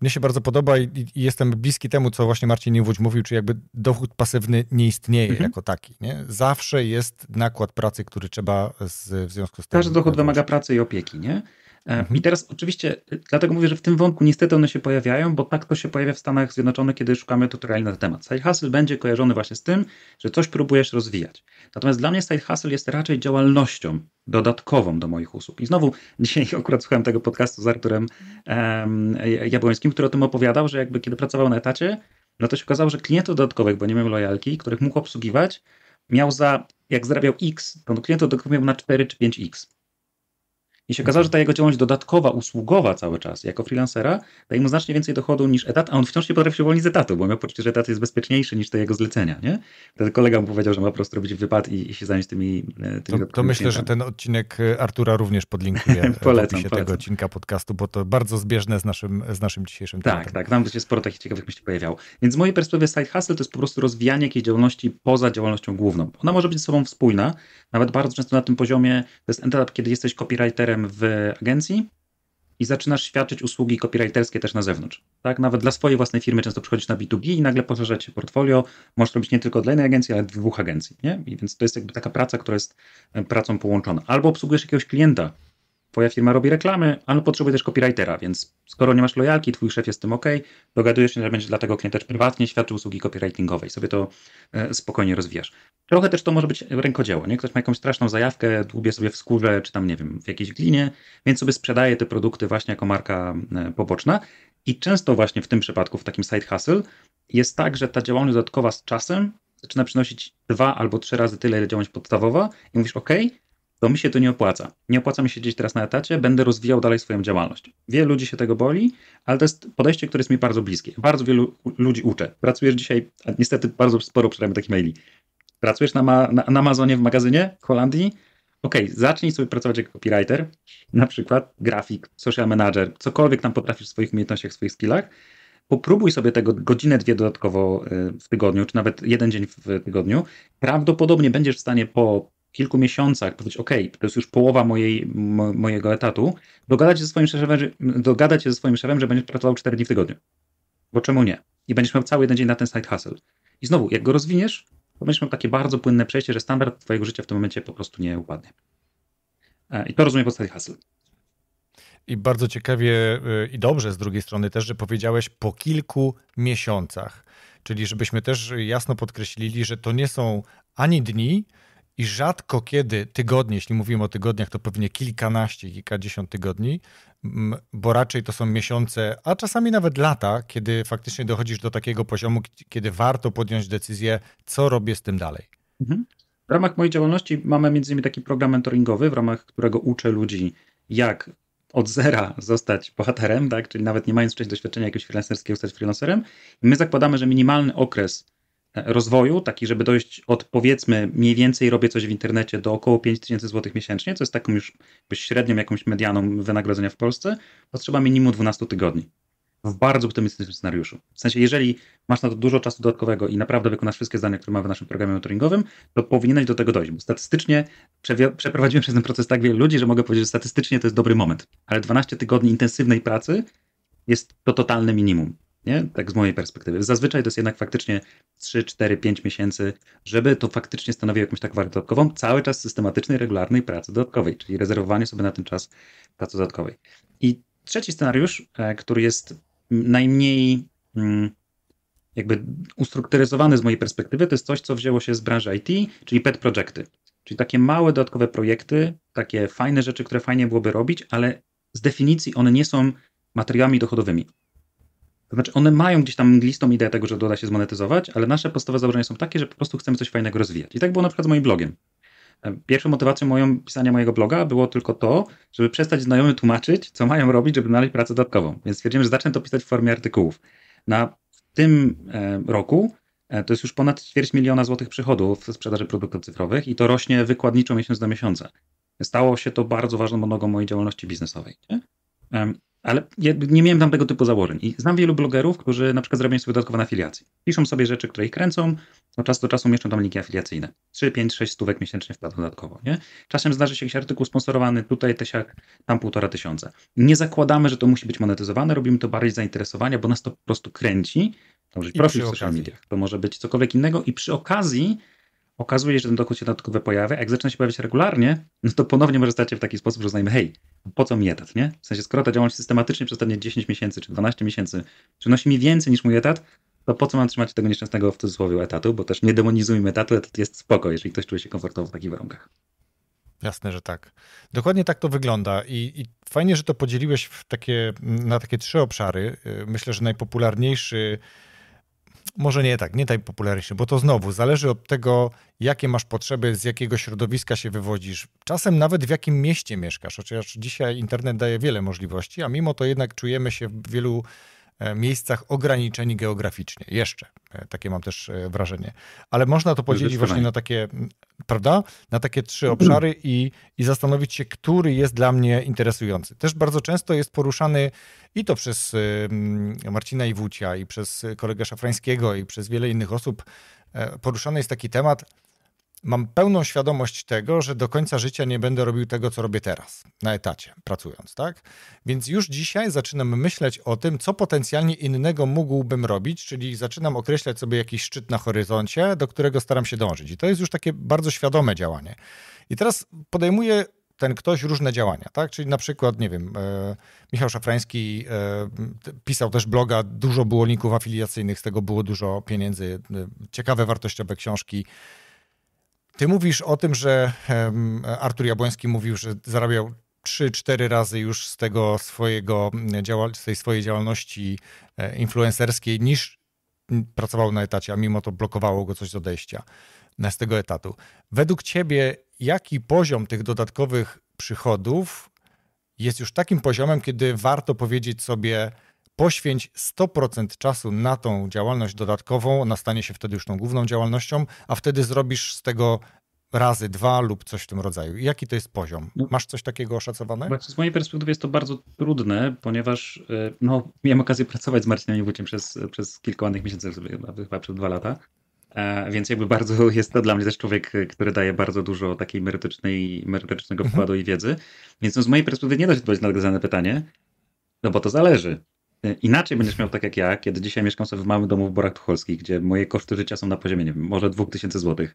mnie się bardzo podoba i, i, jestem bliski temu, co właśnie Marcin Niewódź mówił, czy jakby dochód pasywny nie istnieje mm -hmm. jako taki. Nie? Zawsze jest nakład pracy, który trzeba z, w związku z tym... Każdy dochód wymaga pracy i opieki, nie? E, mhm. I teraz oczywiście, e, dlatego mówię, że w tym wątku niestety one się pojawiają, bo tak to się pojawia w Stanach Zjednoczonych, kiedy szukamy tutoriali na ten temat. Side hustle będzie kojarzony właśnie z tym, że coś próbujesz rozwijać. Natomiast dla mnie side hustle jest raczej działalnością dodatkową do moich usług. I znowu, dzisiaj akurat słuchałem tego podcastu z Arturem um, Jabłońskim, który o tym opowiadał, że jakby kiedy pracował na etacie, no to się okazało, że klientów dodatkowych, bo nie miał lojalki, których mógł obsługiwać, miał za, jak zarabiał X, to klientów dodatkowych miał na 4 czy 5X. I się okazało, że ta jego działalność dodatkowa, usługowa cały czas, jako freelancera, daje mu znacznie więcej dochodu niż etat, a on wciąż nie potrafi się uwolnić z etatu, bo miał poczucie, że etat jest bezpieczniejszy niż te jego zlecenia, nie? Wtedy kolega mu powiedział, że ma po prostu robić wypad i, i się zająć tymi... E, tymi to, to myślę, że ten odcinek e, Artura również podlinkuję polecam, w tego odcinka podcastu, bo to bardzo zbieżne z naszym, z naszym dzisiejszym tak, tematem. Tak, tak, tam się sporo takich ciekawych myśli pojawiało. Więc z mojej perspektywy side hustle to jest po prostu rozwijanie jakiejś działalności poza działalnością główną. Ona może być ze sobą spójna, nawet bardzo często na tym poziomie, to jest etap, kiedy jesteś copywriterem copywriterem w agencji i zaczynasz świadczyć usługi copywriterskie też na zewnątrz. Tak? Nawet dla swojej własnej firmy często przychodzisz na B2B i nagle poszerza ci portfolio. Możesz robić nie tylko dla jednej agencji, ale dwóch agencji. Nie? I więc to jest jakby taka praca, która jest e, pracą połączona. Albo obsługujesz jakiegoś klienta, twoja firma robi reklamy, albo no potrzebuje też copywritera, więc skoro nie masz lojalki, twój szef jest tym ok, dogadujesz się, że będziesz dla tego klienta prywatnie świadczył usługi copywritingowej, sobie to e, spokojnie rozwijasz. Trochę też to może być rękodzieło, nie? Ktoś ma jakąś straszną zajawkę, dłubie sobie w skórze, czy tam, nie wiem, w jakiejś glinie, więc sobie sprzedaje te produkty właśnie jako marka e, poboczna i często właśnie w tym przypadku, w takim side hustle, jest tak, że ta działalność dodatkowa z czasem zaczyna przynosić dwa albo trzy razy tyle, ile działalność podstawowa i mówisz, ok, to mi się to nie opłaca. Nie opłaca mi się siedzieć teraz na etacie, będę rozwijał dalej swoją działalność. Wielu ludzi się tego boli, ale to jest podejście, które jest mi bardzo bliskie. Bardzo wielu ludzi uczę. Pracujesz dzisiaj, niestety bardzo sporo przynajmniej takie maili. Pracujesz na, ma na, na Amazonie w magazynie w Holandii, OK, zacznij sobie pracować jako copywriter, na przykład grafik, social manager, cokolwiek tam potrafisz w swoich umiejętnościach, w swoich skillach. Popróbuj sobie tego godzinę, dwie dodatkowo y, w tygodniu, czy nawet jeden dzień w tygodniu. Prawdopodobnie będziesz w stanie po kilku miesiącach powiedzieć, ok, to jest już połowa mojej, mojego etatu, dogadać się, ze swoim szefem, że, dogadać się ze swoim szefem, że będziesz pracował 4 dni w tygodniu. Bo czemu nie? I będziesz miał cały jeden dzień na ten side hustle. I znowu, jak go rozwiniesz, to będziesz miał takie bardzo płynne przejście, że standard twojego życia w tym momencie po prostu nie upadnie. E, I to rozumiem pod side hustle. I bardzo ciekawie e, i dobrze z drugiej strony też, że powiedziałeś po kilku miesiącach. Czyli żebyśmy też jasno podkreślili, że to nie są ani dni, i rzadko kiedy tygodnie, jeśli mówimy o tygodniach, to pewnie kilkanaście, kilkadziesiąt tygodni, bo raczej to są miesiące, a czasami nawet lata, kiedy faktycznie dochodzisz do takiego poziomu, kiedy warto podjąć decyzję, co robię z tym dalej. Mhm. W ramach mojej działalności mamy między innymi taki program mentoringowy, w ramach którego uczę ludzi, jak od zera zostać bohaterem, tak? czyli nawet nie mając wcześniej doświadczenia jakiegoś freelancerskiego, zostać freelancerem. I my zakładamy, że minimalny okres rozwoju, taki, żeby dojść od powiedzmy mniej więcej robię coś w internecie do około 5000 zł miesięcznie, co jest taką już średnią jakąś medianą wynagrodzenia w Polsce, potrzeba minimum 12 tygodni. W bardzo optymistycznym scenariuszu. W sensie, jeżeli masz na to dużo czasu dodatkowego i naprawdę wykonasz wszystkie zdania, które mamy w naszym programie monitoringowym, to powinieneś do tego dojść, bo statystycznie przeprowadziłem przez ten proces tak wielu ludzi, że mogę powiedzieć, że statystycznie to jest dobry moment. Ale 12 tygodni intensywnej pracy jest to totalne minimum. Nie? Tak z mojej perspektywy. Zazwyczaj to jest jednak faktycznie 3, 4, 5 miesięcy, żeby to faktycznie stanowiło jakąś taką wartość dodatkową, cały czas systematycznej, regularnej pracy dodatkowej, czyli rezerwowanie sobie na ten czas pracy dodatkowej. I trzeci scenariusz, e, który jest najmniej mm, jakby ustrukturyzowany z mojej perspektywy, to jest coś, co wzięło się z branży IT, czyli pet projekty. Czyli takie małe dodatkowe projekty, takie fajne rzeczy, które fajnie byłoby robić, ale z definicji one nie są materiałami dochodowymi. To znaczy, one mają gdzieś tam mglistą ideę tego, że doda się zmonetyzować, ale nasze podstawowe założenia są takie, że po prostu chcemy coś fajnego rozwijać. I tak było na przykład z moim blogiem. E, pierwszą motywacją moją pisania mojego bloga było tylko to, żeby przestać znajomym tłumaczyć, co mają robić, żeby znaleźć pracę dodatkową. Więc stwierdziłem, że zacznę to pisać w formie artykułów. Na w tym e, roku e, to jest już ponad ćwierć miliona złotych przychodów ze sprzedaży produktów cyfrowych i to rośnie wykładniczo miesiąc do miesiąca. Stało się to bardzo ważną nogą mojej działalności biznesowej. Nie? Ale nie miałem tam tego typu założeń. I znam wielu blogerów, którzy na przykład zrobią sobie dodatkowo na afiliacji. Piszą sobie rzeczy, które ich kręcą, od no czasu do czasu mieszczą tam linki afiliacyjne. 3, 5, 6 stówek miesięcznie wpada dodatkowo. Nie? Czasem zdarzy się jakiś artykuł sponsorowany, tutaj jak tam półtora tysiąca. Nie zakładamy, że to musi być monetyzowane, robimy to bardziej z zainteresowania, bo nas to po prostu kręci. To może być profil w social mediach, to może być cokolwiek innego i przy okazji okazuje się, że ten dokument się dodatkowe pojawia, jak zaczyna się pojawiać regularnie, no to ponownie stać się w taki sposób, że uznajmy, hej, po co mi etat, nie? W sensie, skoro ta działalność systematycznie przez ostatnie 10 miesięcy czy 12 miesięcy przynosi mi więcej niż mój etat, to po co mam trzymać tego nieszczęsnego w cudzysłowie etatu, bo też nie demonizujmy etatu, etat jest spoko, jeżeli ktoś czuje się komfortowo w takich warunkach. Jasne, że tak. Dokładnie tak to wygląda I, i, fajnie, że to podzieliłeś w takie, na takie trzy obszary. Myślę, że najpopularniejszy może nie tak, nie najpopularniejszy, bo to znowu zależy od tego, jakie masz potrzeby, z jakiego środowiska się wywodzisz. Czasem nawet w jakim mieście mieszkasz, chociaż dzisiaj internet daje wiele możliwości, a mimo to jednak czujemy się w wielu E, miejscach ograniczeni geograficznie. Jeszcze. E, takie mam też e, wrażenie. Ale można to podzielić właśnie na takie, prawda? Na takie trzy obszary i, i zastanowić się, który jest dla mnie interesujący. Też bardzo często jest poruszany i to przez Marcina Iwucia, i przez kolegę Szafrańskiego, i przez wiele innych osób. Poruszany jest taki temat, mam pełną świadomość tego, że do końca życia nie będę robił tego, co robię teraz, na etacie, pracując, tak? Więc już dzisiaj zaczynam myśleć o tym, co potencjalnie innego mógłbym robić, czyli zaczynam określać sobie jakiś szczyt na horyzoncie, do którego staram się dążyć. I to jest już takie bardzo świadome działanie. I teraz podejmuję ten ktoś różne działania, tak? Czyli na przykład, nie wiem, e, Michał Szafrański e, pisał też bloga, dużo było linków afiliacyjnych, z tego było dużo pieniędzy, e, ciekawe, wartościowe książki. Ty mówisz o tym, że Artur Jabłoński mówił, że zarabiał 3-4 razy już z tego swojego mm, działal- z tej swojej działalności e, influencerskiej niż pracował na etacie, a mimo to blokowało go coś z odejścia e, z tego etatu. Według ciebie jaki poziom tych dodatkowych przychodów jest już takim poziomem, kiedy warto powiedzieć sobie poświęć 100% czasu na tą działalność dodatkową, ona stanie się wtedy już tą główną działalnością, a wtedy zrobisz z tego razy dwa lub coś w tym rodzaju. Jaki to jest poziom? No. Masz coś takiego oszacowane? Znaczy, z mojej perspektywy jest to bardzo trudne, ponieważ e, no, miałem okazję pracować z Marcinem Niewójciem przez, przez kilka ładnych miesięcy, chyba przez dwa lata. E, więc jakby bardzo jest to dla mnie też człowiek, e, który daje bardzo dużo takiej merytycznej, merytycznego mhm. wkładu i wiedzy. Więc no, z mojej perspektywy nie da się odpowiedzieć na to pytanie, no bo to zależy. E, inaczej będziesz miał tak jak ja, kiedy dzisiaj mieszkam sobie w małym domu w Borach Tucholskich, gdzie moje koszty życia są na poziomie, nie wiem, może 2000 zł,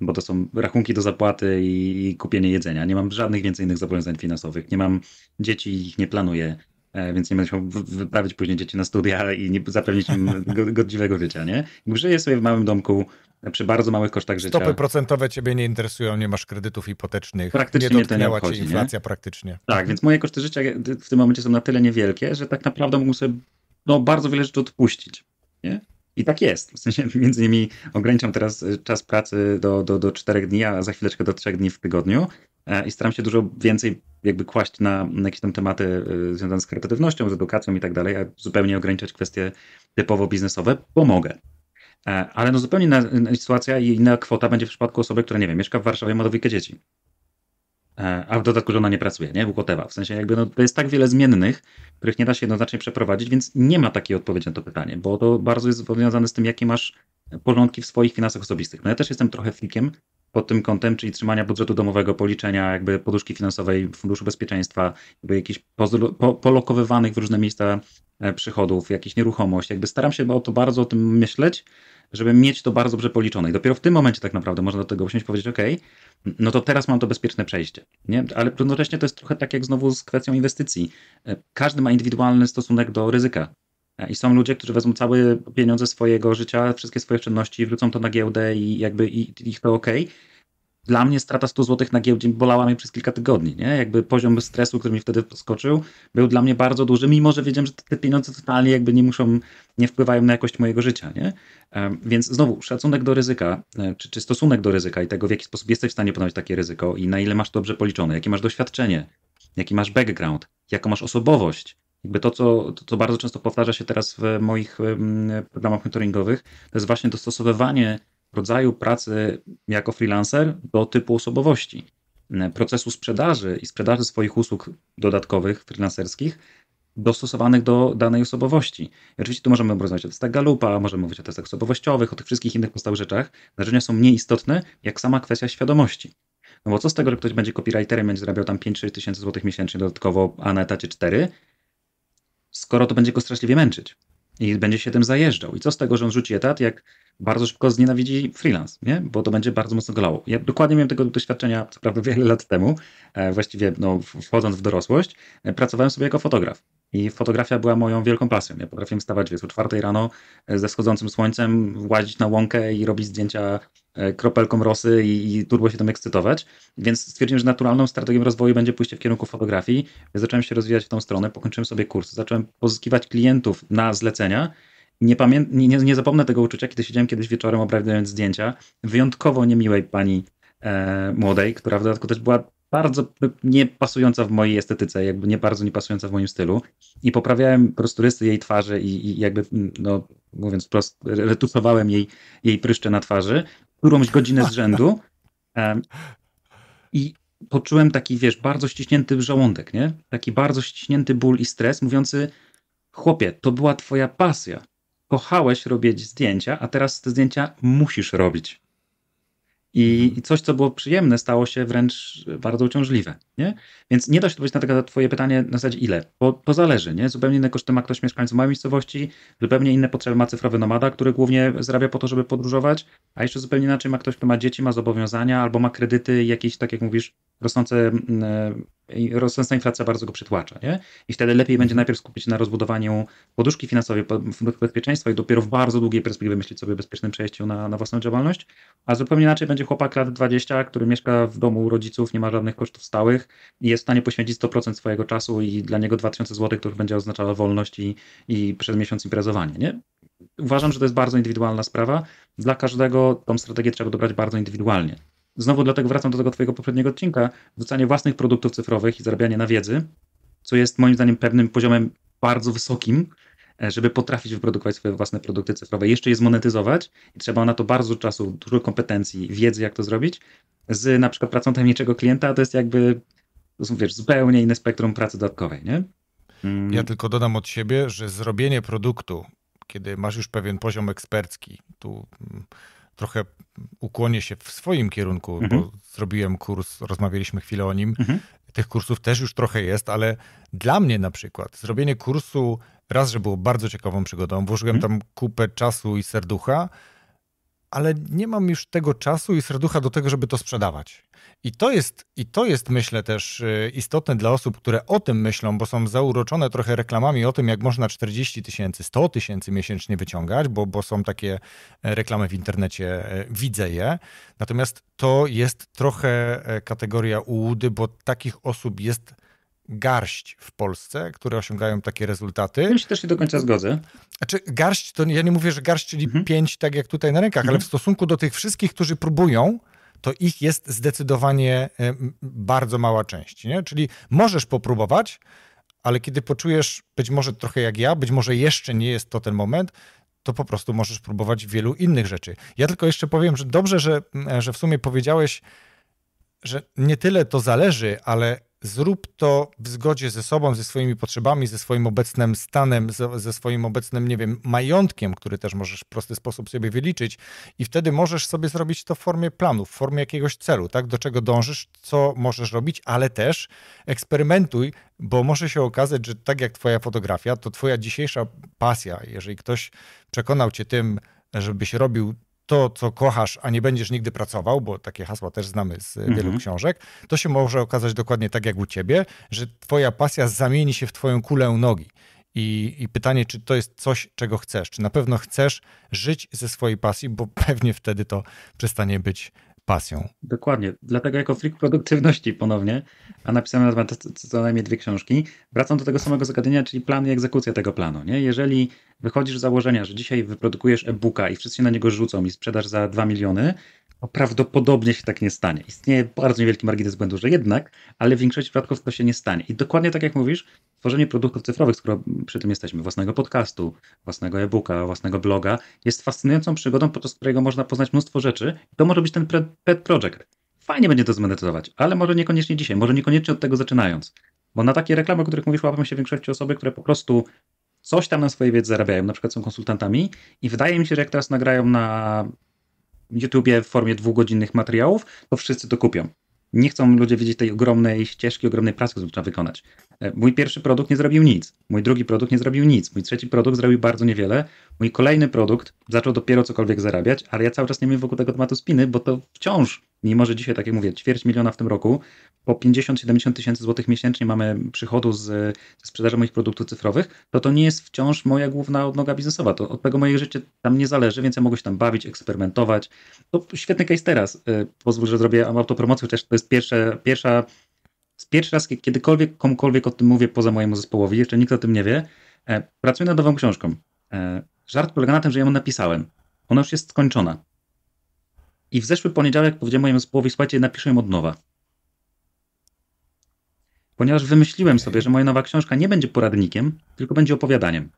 bo to są rachunki do zapłaty i, kupienie jedzenia. Nie mam żadnych więcej innych zobowiązań finansowych, nie mam dzieci ich nie planuję, e, więc nie będę musiał wyprawić później dzieci na studia i nie zapewnić im godziwego życia, nie? Żyję sobie w małym domku, przy bardzo małych kosztach życia. Stopy procentowe ciebie nie interesują, nie masz kredytów hipotecznych. Praktycznie nie dotknęła nie cię inflacja nie? praktycznie. Tak, mhm. więc moje koszty życia w tym momencie są na tyle niewielkie, że tak naprawdę mogę sobie no, bardzo wiele rzeczy odpuścić. Nie? I tak jest. W sensie między innymi ograniczam teraz y, czas pracy do, do, do 4 dni, a za chwileczkę do 3 dni w tygodniu e, i staram się dużo więcej jakby kłaść na, na jakieś tam tematy y, związane z kreatywnością, z edukacją i tak dalej, a zupełnie ograniczać kwestie typowo biznesowe, bo mogę. E, ale no zupełnie inna, sytuacja i inna kwota będzie w przypadku osoby, która, nie wiem, mieszka w Warszawie, ma dwójkę dzieci. E, a w dodatku, że ona nie pracuje, nie? Whatever. E w sensie jakby no, to jest tak wiele zmiennych, których nie da się jednoznacznie przeprowadzić, więc nie ma takiej odpowiedzi na to pytanie, bo to bardzo jest związane z tym, jakie masz porządki w swoich finansach osobistych. No ja też jestem trochę flikiem pod tym kątem, czyli trzymania budżetu domowego, policzenia jakby poduszki finansowej, funduszu bezpieczeństwa, jakby jakichś po, polokowywanych w różne miejsca przychodów, jakichś nieruchomość. Jakby staram się o to bardzo o tym myśleć, żeby mieć to bardzo dobrze policzone. I dopiero w tym momencie tak naprawdę można do tego usiąść i powiedzieć, OK, no to teraz mam to bezpieczne przejście. Nie? Ale równocześnie to jest trochę tak jak znowu z kwestią inwestycji. E, każdy ma indywidualny stosunek do ryzyka. E, I są ludzie, którzy wezmą całe pieniądze swojego życia, wszystkie swoje oszczędności, wrzucą to na giełdę i jakby ich to OK. Dla mnie strata 100 zł na giełdzie bolała mnie przez kilka tygodni, nie? Jakby poziom stresu, który mi wtedy skoczył, był dla mnie bardzo duży, mimo że wiedziałem, że te pieniądze totalnie jakby nie muszą, nie wpływają na jakość mojego życia, nie? Więc znowu, szacunek do ryzyka, e, czy, czy stosunek do ryzyka i tego, w jaki sposób jesteś w stanie ponowić takie ryzyko i na ile masz dobrze policzone, jakie masz doświadczenie, jaki masz background, jaką masz osobowość, jakby to, co, to, co bardzo często powtarza się teraz w moich programach mentoringowych, to jest właśnie dostosowywanie rodzaju pracy jako freelancer do typu osobowości. Procesu sprzedaży i sprzedaży swoich usług dodatkowych, freelancerskich, dostosowanych do danej osobowości. I oczywiście tu możemy rozmawiać o testach Galupa, możemy mówić o testach osobowościowych, o tych wszystkich innych podstawowych rzeczach. Narzędzia są mniej istotne, jak sama kwestia świadomości. No bo co z tego, że ktoś będzie copywriterem, będzie zarabiał tam 5-6 tysięcy złotych miesięcznie dodatkowo, a na etacie 4, skoro to będzie go straszliwie męczyć i będzie się tym zajeżdżał. I co z tego, że on rzuci etat, jak bardzo szybko znienawidzi freelance, nie? bo to będzie bardzo mocno golało Ja dokładnie miałem tego doświadczenia, co prawda wiele lat temu, e, właściwie no, wchodząc w dorosłość, e, pracowałem sobie jako fotograf. I fotografia była moją wielką pasją. Ja potrafiłem stawać wiesz, o czwartej rano e, ze wschodzącym słońcem, łazić na łąkę i robić zdjęcia e, kropelką rosy i, i turbo się tym ekscytować. Więc stwierdziłem, że naturalną strategią rozwoju będzie pójście w kierunku fotografii. Więc zacząłem się rozwijać w tą stronę, pokończyłem sobie kurs, zacząłem pozyskiwać klientów na zlecenia. Nie, pamię- nie, nie zapomnę tego uczucia, kiedy siedziałem kiedyś wieczorem obrabiając zdjęcia wyjątkowo niemiłej pani e, młodej, która w dodatku też była bardzo nie pasująca w mojej estetyce, jakby nie bardzo nie pasująca w moim stylu. I poprawiałem po prostu rysy jej twarzy i, i jakby, mm, no mówiąc wprost, retusowałem jej, jej pryszcze na twarzy którąś godzinę z rzędu. Um, I poczułem taki, wiesz, bardzo ściśnięty żołądek, nie? Taki bardzo ściśnięty ból i stres, mówiący, chłopie, to była twoja pasja. Kochałeś robić zdjęcia, a teraz te zdjęcia musisz robić. I, mhm. I coś, co było przyjemne, stało się wręcz bardzo uciążliwe. Nie? Więc nie da się odpowiedzieć na twoje pytanie na zasadzie ile, bo, bo zależy. Nie? Zupełnie inne koszty ma ktoś w małej miejscowości, zupełnie inne potrzeby ma cyfrowy nomada, który głównie zarabia po to, żeby podróżować, a jeszcze zupełnie inaczej ma ktoś, kto ma dzieci, ma zobowiązania albo ma kredyty jakieś, tak jak mówisz, rosnące mm, e, rosnąca inflacja bardzo go przytłacza. Nie? I wtedy lepiej będzie mhm. najpierw skupić się na rozbudowaniu poduszki finansowej, bezpieczeństwa i dopiero w bardzo długiej perspektywie myśleć sobie o bezpiecznym przejściu na, na własną działalność. A zupełnie inaczej będzie chłopak lat 20, który mieszka w domu u rodziców, nie ma żadnych kosztów stałych i jest w stanie poświęcić 100% swojego czasu i dla niego 2000 zł, który będzie oznaczało wolność i, i przez miesiąc imprezowanie. Nie? Uważam, że to jest bardzo indywidualna sprawa. Dla każdego tą strategię trzeba dobrać bardzo indywidualnie znowu dlatego wracam do tego twojego poprzedniego odcinka, wrzucanie własnych produktów cyfrowych i zarabianie na wiedzy, co jest moim zdaniem pewnym poziomem bardzo wysokim, e, żeby potrafić wyprodukować swoje własne produkty cyfrowe, jeszcze je zmonetyzować i trzeba na to bardzo czasu, dużo kompetencji, wiedzy, jak to zrobić. Z na przykład pracą tajemniczego klienta to jest jakby, no wiesz, zupełnie inne spektrum pracy dodatkowej, nie? Mm. Ja tylko dodam od siebie, że zrobienie produktu, kiedy masz już pewien poziom ekspercki, tu mm, trochę ukłonię się w swoim kierunku, mhm. bo zrobiłem kurs, rozmawialiśmy chwilę o nim. Mhm. Tych kursów też już trochę jest, ale dla mnie na przykład zrobienie kursu raz, że było bardzo ciekawą przygodą, włożyłem mhm. tam kupę czasu i serducha, ale nie mam już tego czasu i serducha do tego, żeby to sprzedawać. I to jest, i to jest myślę też y, istotne dla osób, które o tym myślą, bo są zauroczone trochę reklamami o tym, jak można 40 tysięcy, 100 tysięcy miesięcznie wyciągać, bo, bo są takie e, reklamy w internecie, e, widzę je. Natomiast to jest trochę e, kategoria ułudy, bo takich osób jest garść w Polsce, które osiągają takie rezultaty. Ja się też nie do końca zgodzę. Znaczy garść, to ja nie mówię, że garść, czyli mhm. pięć, tak jak tutaj na rękach, mhm. ale w stosunku do tych wszystkich, którzy próbują, to ich jest zdecydowanie bardzo mała część. Nie? Czyli możesz popróbować, ale kiedy poczujesz, być może trochę jak ja, być może jeszcze nie jest to ten moment, to po prostu możesz próbować wielu innych rzeczy. Ja tylko jeszcze powiem, że dobrze, że, że w sumie powiedziałeś, że nie tyle to zależy, ale zrób to w zgodzie ze sobą, ze swoimi potrzebami, ze swoim obecnym stanem, ze, ze, swoim obecnym, nie wiem, majątkiem, który też możesz w prosty sposób sobie wyliczyć i wtedy możesz sobie zrobić to w formie planu, w formie jakiegoś celu, tak? Do czego dążysz, co możesz robić, ale też eksperymentuj, bo może się okazać, że tak jak twoja fotografia, to twoja dzisiejsza pasja, jeżeli ktoś przekonał cię tym, żebyś robił to, co kochasz, a nie będziesz nigdy pracował, bo takie hasła też znamy z e, mhm. wielu książek, to się może okazać dokładnie tak jak u ciebie, że twoja pasja zamieni się w twoją kulę nogi. I, I, pytanie, czy to jest coś, czego chcesz? Czy na pewno chcesz żyć ze swojej pasji, bo pewnie wtedy to przestanie być pasją. Dokładnie. Dlatego jako freak produktywności ponownie, a napisałem na temat co najmniej dwie książki, wracam do tego samego zagadnienia, czyli plan i egzekucja tego planu. Nie? Jeżeli wychodzisz z założenia, że dzisiaj wyprodukujesz e-booka i wszyscy na niego rzucą i sprzedasz za 2 miliony, no prawdopodobnie się tak nie stanie. Istnieje bardzo niewielki margines błędu, że jednak, ale w większości przypadków to się nie stanie. I dokładnie tak jak mówisz, tworzenie produktów cyfrowych, skoro przy tym jesteśmy, własnego podcastu, własnego e-booka, własnego bloga, jest fascynującą przygodą, podczas którego można poznać mnóstwo rzeczy. To może być ten pet project. Fajnie będzie to zmonetyzować, ale może niekoniecznie dzisiaj, może niekoniecznie od tego zaczynając. Bo na takie reklamy, o których mówisz, łapią się większości osoby, które po prostu coś tam na swojej wiedzy zarabiają, na przykład są konsultantami i wydaje mi się, że jak teraz nagrają na YouTubie w formie dwugodzinnych materiałów, to wszyscy to kupią. Nie chcą ludzie widzieć tej ogromnej ścieżki, ogromnej pracy, którą trzeba wykonać. E, mój pierwszy produkt nie zrobił nic, mój drugi produkt nie zrobił nic, mój trzeci produkt zrobił bardzo niewiele, mój kolejny produkt zaczął dopiero cokolwiek zarabiać, ale ja cały czas nie mam wokół tego tematu spiny, bo to wciąż, mimo że dzisiaj, tak jak mówię, ćwierć miliona w tym roku, po 50-70 tysięcy złotych miesięcznie mamy przychodu z, z sprzedaży moich produktów cyfrowych, to to nie jest wciąż moja główna odnoga biznesowa. To od tego moje życie tam nie zależy, więc ja mogę się tam bawić, eksperymentować. To świetny case teraz. Y, pozwól, że zrobię autopromocję, chociaż to jest pierwsze, pierwsza, pierwszy raz, kiedykolwiek komukolwiek o tym mówię poza mojemu zespołowi, jeszcze nikt o tym nie wie. E, pracuję nad nową książką. E, żart polega na tym, że ją napisałem. Ona już jest skończona. I w zeszły poniedziałek powiedziałem mojemu zespołowi, słuchajcie, napiszę ją od nowa ponieważ wymyśliłem sobie, że moja nowa książka nie będzie poradnikiem, tylko będzie opowiadaniem.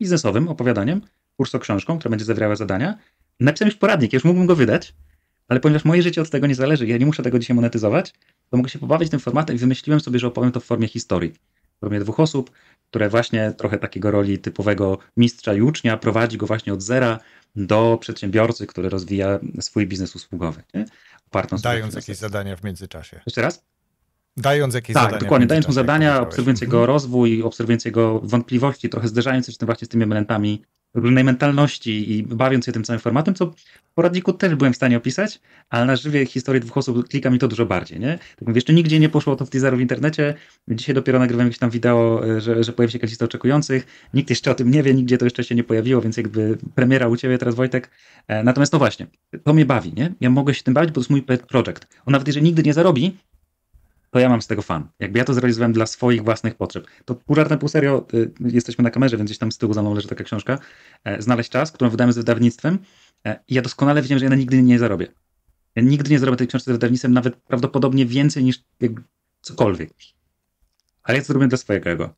Biznesowym opowiadaniem, kursoksiążką, która będzie zawierała zadania. Napisałem już poradnik, już mógłbym go wydać, ale ponieważ moje życie od tego nie zależy, ja nie muszę tego dzisiaj monetyzować, to mogę się pobawić tym formatem i wymyśliłem sobie, że opowiem to w formie historii. W formie dwóch osób, które właśnie trochę takiego roli typowego mistrza i ucznia prowadzi go właśnie od zera do przedsiębiorcy, który rozwija swój biznes usługowy. Nie? Dając jakieś zadania w międzyczasie. Jeszcze raz? Dając jakieś tak, zadania. Tak, dokładnie, dając mu zadania, obserwując jego mhm. rozwój, obserwując jego wątpliwości, trochę zderzając się tym właśnie z tymi elementami różnej mentalności i bawiąc się tym całym formatem, co w poradniku też byłem w stanie opisać, ale na żywie historię dwóch osób klika mi to dużo bardziej, nie? Tak mówię, jeszcze nigdzie nie poszło to w teaseru w internecie, dzisiaj dopiero nagrywam jakieś tam wideo, e, że, że pojawi się jakaś lista oczekujących, nikt jeszcze o tym nie wie, nigdzie to jeszcze się nie pojawiło, więc jakby premiera u ciebie teraz Wojtek, e, natomiast no właśnie, to mnie bawi, nie? Ja mogę się tym bawić, bo to jest mój pet project. On nawet jeżeli nigdy nie zarobi, to ja mam z tego fan. Jakby ja to zrealizowałem dla swoich własnych potrzeb. To pół pół serio, y, jesteśmy na kamerze, więc gdzieś tam z tyłu za mną leży taka książka. E, Znaleźć czas, którą wydałem z wydawnictwem e, i ja doskonale wiem, że ja nigdy nie zarobię. Ja nigdy nie zarobię tej książki z wydawnictwem, nawet prawdopodobnie więcej niż cokolwiek. Ale ja to zrobię dla swojego ego.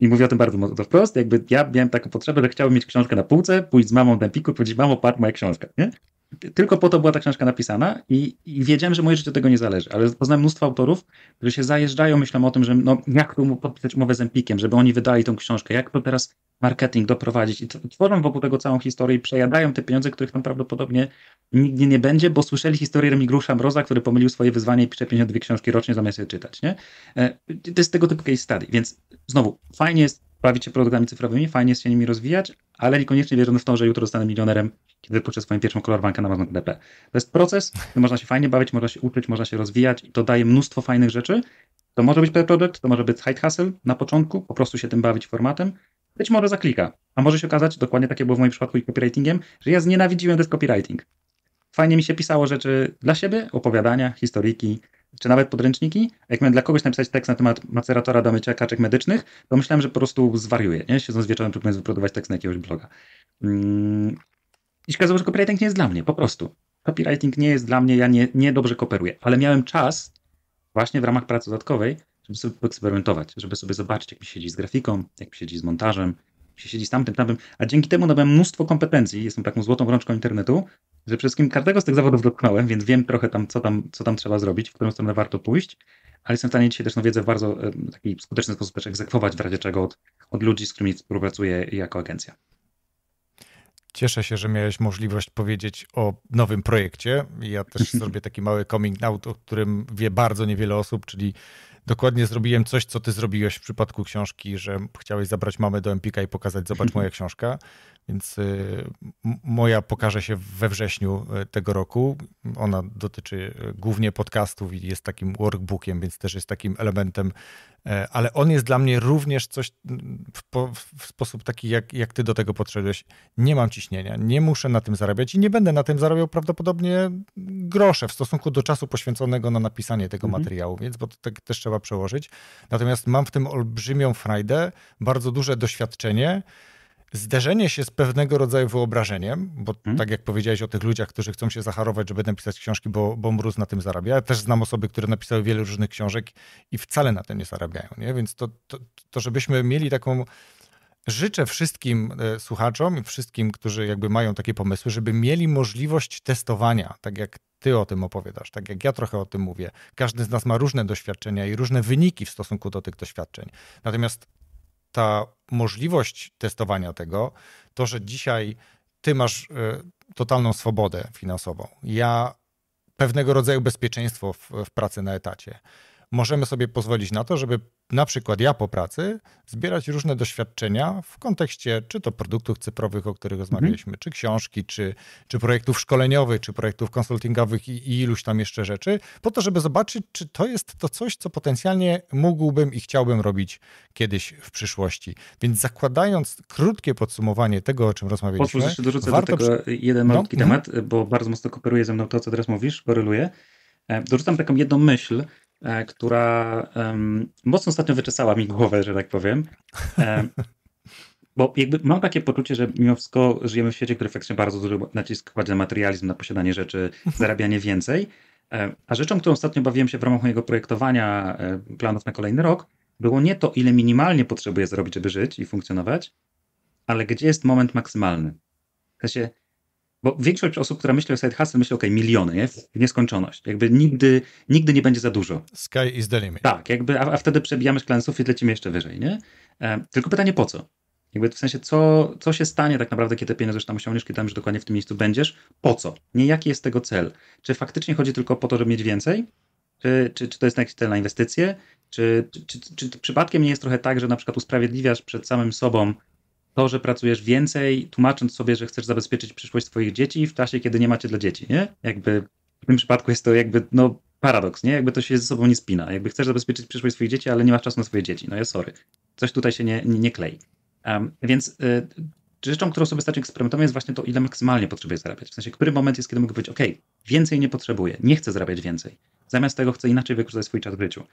I mówię o tym bardzo mocno wprost, jakby ja miałem taką potrzebę, że chciałbym mieć książkę na półce, pójść z mamą na piku i powiedzieć, mamo, patrz, moja książka, nie? tylko po to była ta książka napisana i, i wiedziałem, że moje życie tego nie zależy, ale poznałem mnóstwo autorów, którzy się zajeżdżają, myślą o tym, że no, jak tu podpisać umowę z Empikiem, żeby oni wydali tą książkę, jak to teraz marketing doprowadzić i tworzą wokół tego całą historię i przejadają te pieniądze, których tam prawdopodobnie nigdy nie będzie, bo słyszeli historię Remigrusza Mroza, który pomylił swoje wyzwanie i pisze 52 książki rocznie zamiast je czytać, nie? E, to jest tego typu case study, więc znowu, fajnie jest bawić się produktami cyfrowymi, fajnie jest się nimi rozwijać, ale niekoniecznie wierząc w to, że jutro zostanę milionerem, kiedy poczuję swoją pierwszą kolorwankę na Amazon DP. To jest proces, można się fajnie bawić, można się uczyć, można się rozwijać i to daje mnóstwo fajnych rzeczy. To może być produkt, to może być side hustle na początku, po prostu się tym bawić formatem, być może zaklika. A może się okazać, dokładnie takie było w moim przypadku i copywritingiem, że ja znienawidziłem ten copywriting. Fajnie mi się pisało rzeczy dla siebie, opowiadania, historyki, czy nawet podręczniki. Jak miałem dla kogoś napisać tekst na temat maceratora do mycia kaczek medycznych, to myślałem, że po prostu zwariuję, nie? Siedząc wieczorem, próbując wyprodukować tekst na jakiegoś bloga. Ym... Mm. I się okazało, że copywriting nie jest dla mnie, po prostu. Copywriting nie jest dla mnie, ja nie, nie dobrze koperuję, ale miałem czas właśnie w ramach pracy dodatkowej, żeby sobie poeksperymentować, żeby sobie zobaczyć, jak mi siedzi z grafiką, jak mi siedzi z montażem, się siedzi z tamtym, tamtym, a dzięki temu nabyłem mnóstwo kompetencji, jestem taką złotą rączką internetu, że przede wszystkim każdego z tych zawodów dotknąłem, więc wiem trochę tam, co tam, co tam trzeba zrobić, w którą stronę warto pójść, ale jestem w stanie dzisiaj też tą wiedzę w bardzo e, taki skuteczny sposób też egzekwować w razie czego od, od ludzi, z którymi współpracuję jako agencja. Cieszę się, że miałeś możliwość powiedzieć o nowym projekcie. Ja też zrobię taki mały coming out, o którym wie bardzo niewiele osób, czyli dokładnie zrobiłem coś, co ty zrobiłeś w przypadku książki, że chciałeś zabrać mamę do Empika i pokazać, zobacz moja książka. Więc y, moja pokaże się we wrześniu y, tego roku. Ona dotyczy y, głównie podcastów i jest takim workbookiem, więc też jest takim elementem. E, ale on jest dla mnie również coś w, w sposób taki, jak, jak ty do tego potrzebujesz. Nie mam ciśnienia, nie muszę na tym zarabiać i nie będę na tym zarabiał prawdopodobnie grosze w stosunku do czasu poświęconego na napisanie tego mhm. materiału, więc bo to tak też trzeba przełożyć. Natomiast mam w tym olbrzymią frajdę, bardzo duże doświadczenie zderzenie się z pewnego rodzaju wyobrażeniem, bo hmm. tak jak powiedziałeś o tych ludziach, którzy chcą się zaharować, żeby napisać książki, bo, bo mróz na tym zarabia. Ja też znam osoby, które napisały wiele różnych książek i wcale na tym nie zarabiają. Nie? Więc to, to, to żebyśmy mieli taką. Życzę wszystkim e, słuchaczom i wszystkim, którzy jakby mają takie pomysły, żeby mieli możliwość testowania, tak jak ty o tym opowiadasz, tak jak ja trochę o tym mówię. Każdy z nas ma różne doświadczenia i różne wyniki w stosunku do tych doświadczeń. Natomiast ta możliwość testowania tego, to, że dzisiaj ty masz e, totalną swobodę finansową, ja pewnego rodzaju bezpieczeństwo w, w pracy na etacie możemy sobie pozwolić na to, żeby na przykład ja po pracy zbierać różne doświadczenia w kontekście czy to produktów cyfrowych, o których mhm. rozmawialiśmy, czy książki, czy, czy projektów szkoleniowych, czy projektów konsultingowych i, i iluś tam jeszcze rzeczy, po to, żeby zobaczyć, czy to jest to coś, co potencjalnie mógłbym i chciałbym robić kiedyś w przyszłości. Więc zakładając krótkie podsumowanie tego, o czym rozmawialiśmy. Pozwól, jeszcze dorzucę warto do tego przy... jeden no, malutki no. temat, bo bardzo mocno kooperuje ze mną to, co teraz mówisz, koreluje. Dorzucam taką jedną myśl, E, która mocno ostatnio wyczesała mi głowę, że tak powiem. E, bo jakby mam takie poczucie, że mimo wszystko żyjemy w świecie, który faktycznie bardzo duży nacisk kładzie na materializm, na posiadanie rzeczy, mhm. zarabianie więcej. E, a rzeczą, którą ostatnio bawiłem się w ramach mojego projektowania planów na kolejny rok, było nie to, ile minimalnie potrzebuję zrobić, żeby żyć i funkcjonować, ale gdzie jest moment maksymalny. W sensie, bo większość osób, która myśli o side hustle, myśli, ok, miliony, nie? W nieskończoność. Jakby nigdy, nigdy nie będzie za dużo. Sky is the limit. Tak, jakby, a, a wtedy przebijamy szklany i lecimy jeszcze wyżej, nie? E, tylko pytanie po co? Jakby w sensie, co, co się stanie tak naprawdę, kiedy te pieniądze już tam osiągniesz, kiedy tam już dokładnie w tym miejscu będziesz? Po co? Nie jaki jest tego cel? Czy faktycznie chodzi tylko po to, żeby mieć więcej? Czy, czy, czy to jest jakiś cel na inwestycje? Czy, czy, czy, czy, przypadkiem nie jest trochę tak, że na przykład usprawiedliwiasz przed samym sobą to, że pracujesz więcej, tłumacząc sobie, że chcesz zabezpieczyć przyszłość swoich dzieci w czasie, kiedy nie macie dla dzieci, nie? Jakby w tym przypadku jest to jakby, no, paradoks, nie? Jakby to się ze sobą nie spina. Jakby chcesz zabezpieczyć przyszłość swoich dzieci, ale nie masz czasu na swoje dzieci. No ja sorry. Coś tutaj się nie, nie, nie klei. Um, więc y, rzeczą, którą sobie stać eksperymentom jest właśnie to, ile maksymalnie potrzebuję zarabiać. W sensie, który moment jest, kiedy mogę powiedzieć, ok, więcej nie potrzebuję, nie chcę zarabiać więcej. Zamiast tego chcę inaczej wykorzystać swój czas w życiu.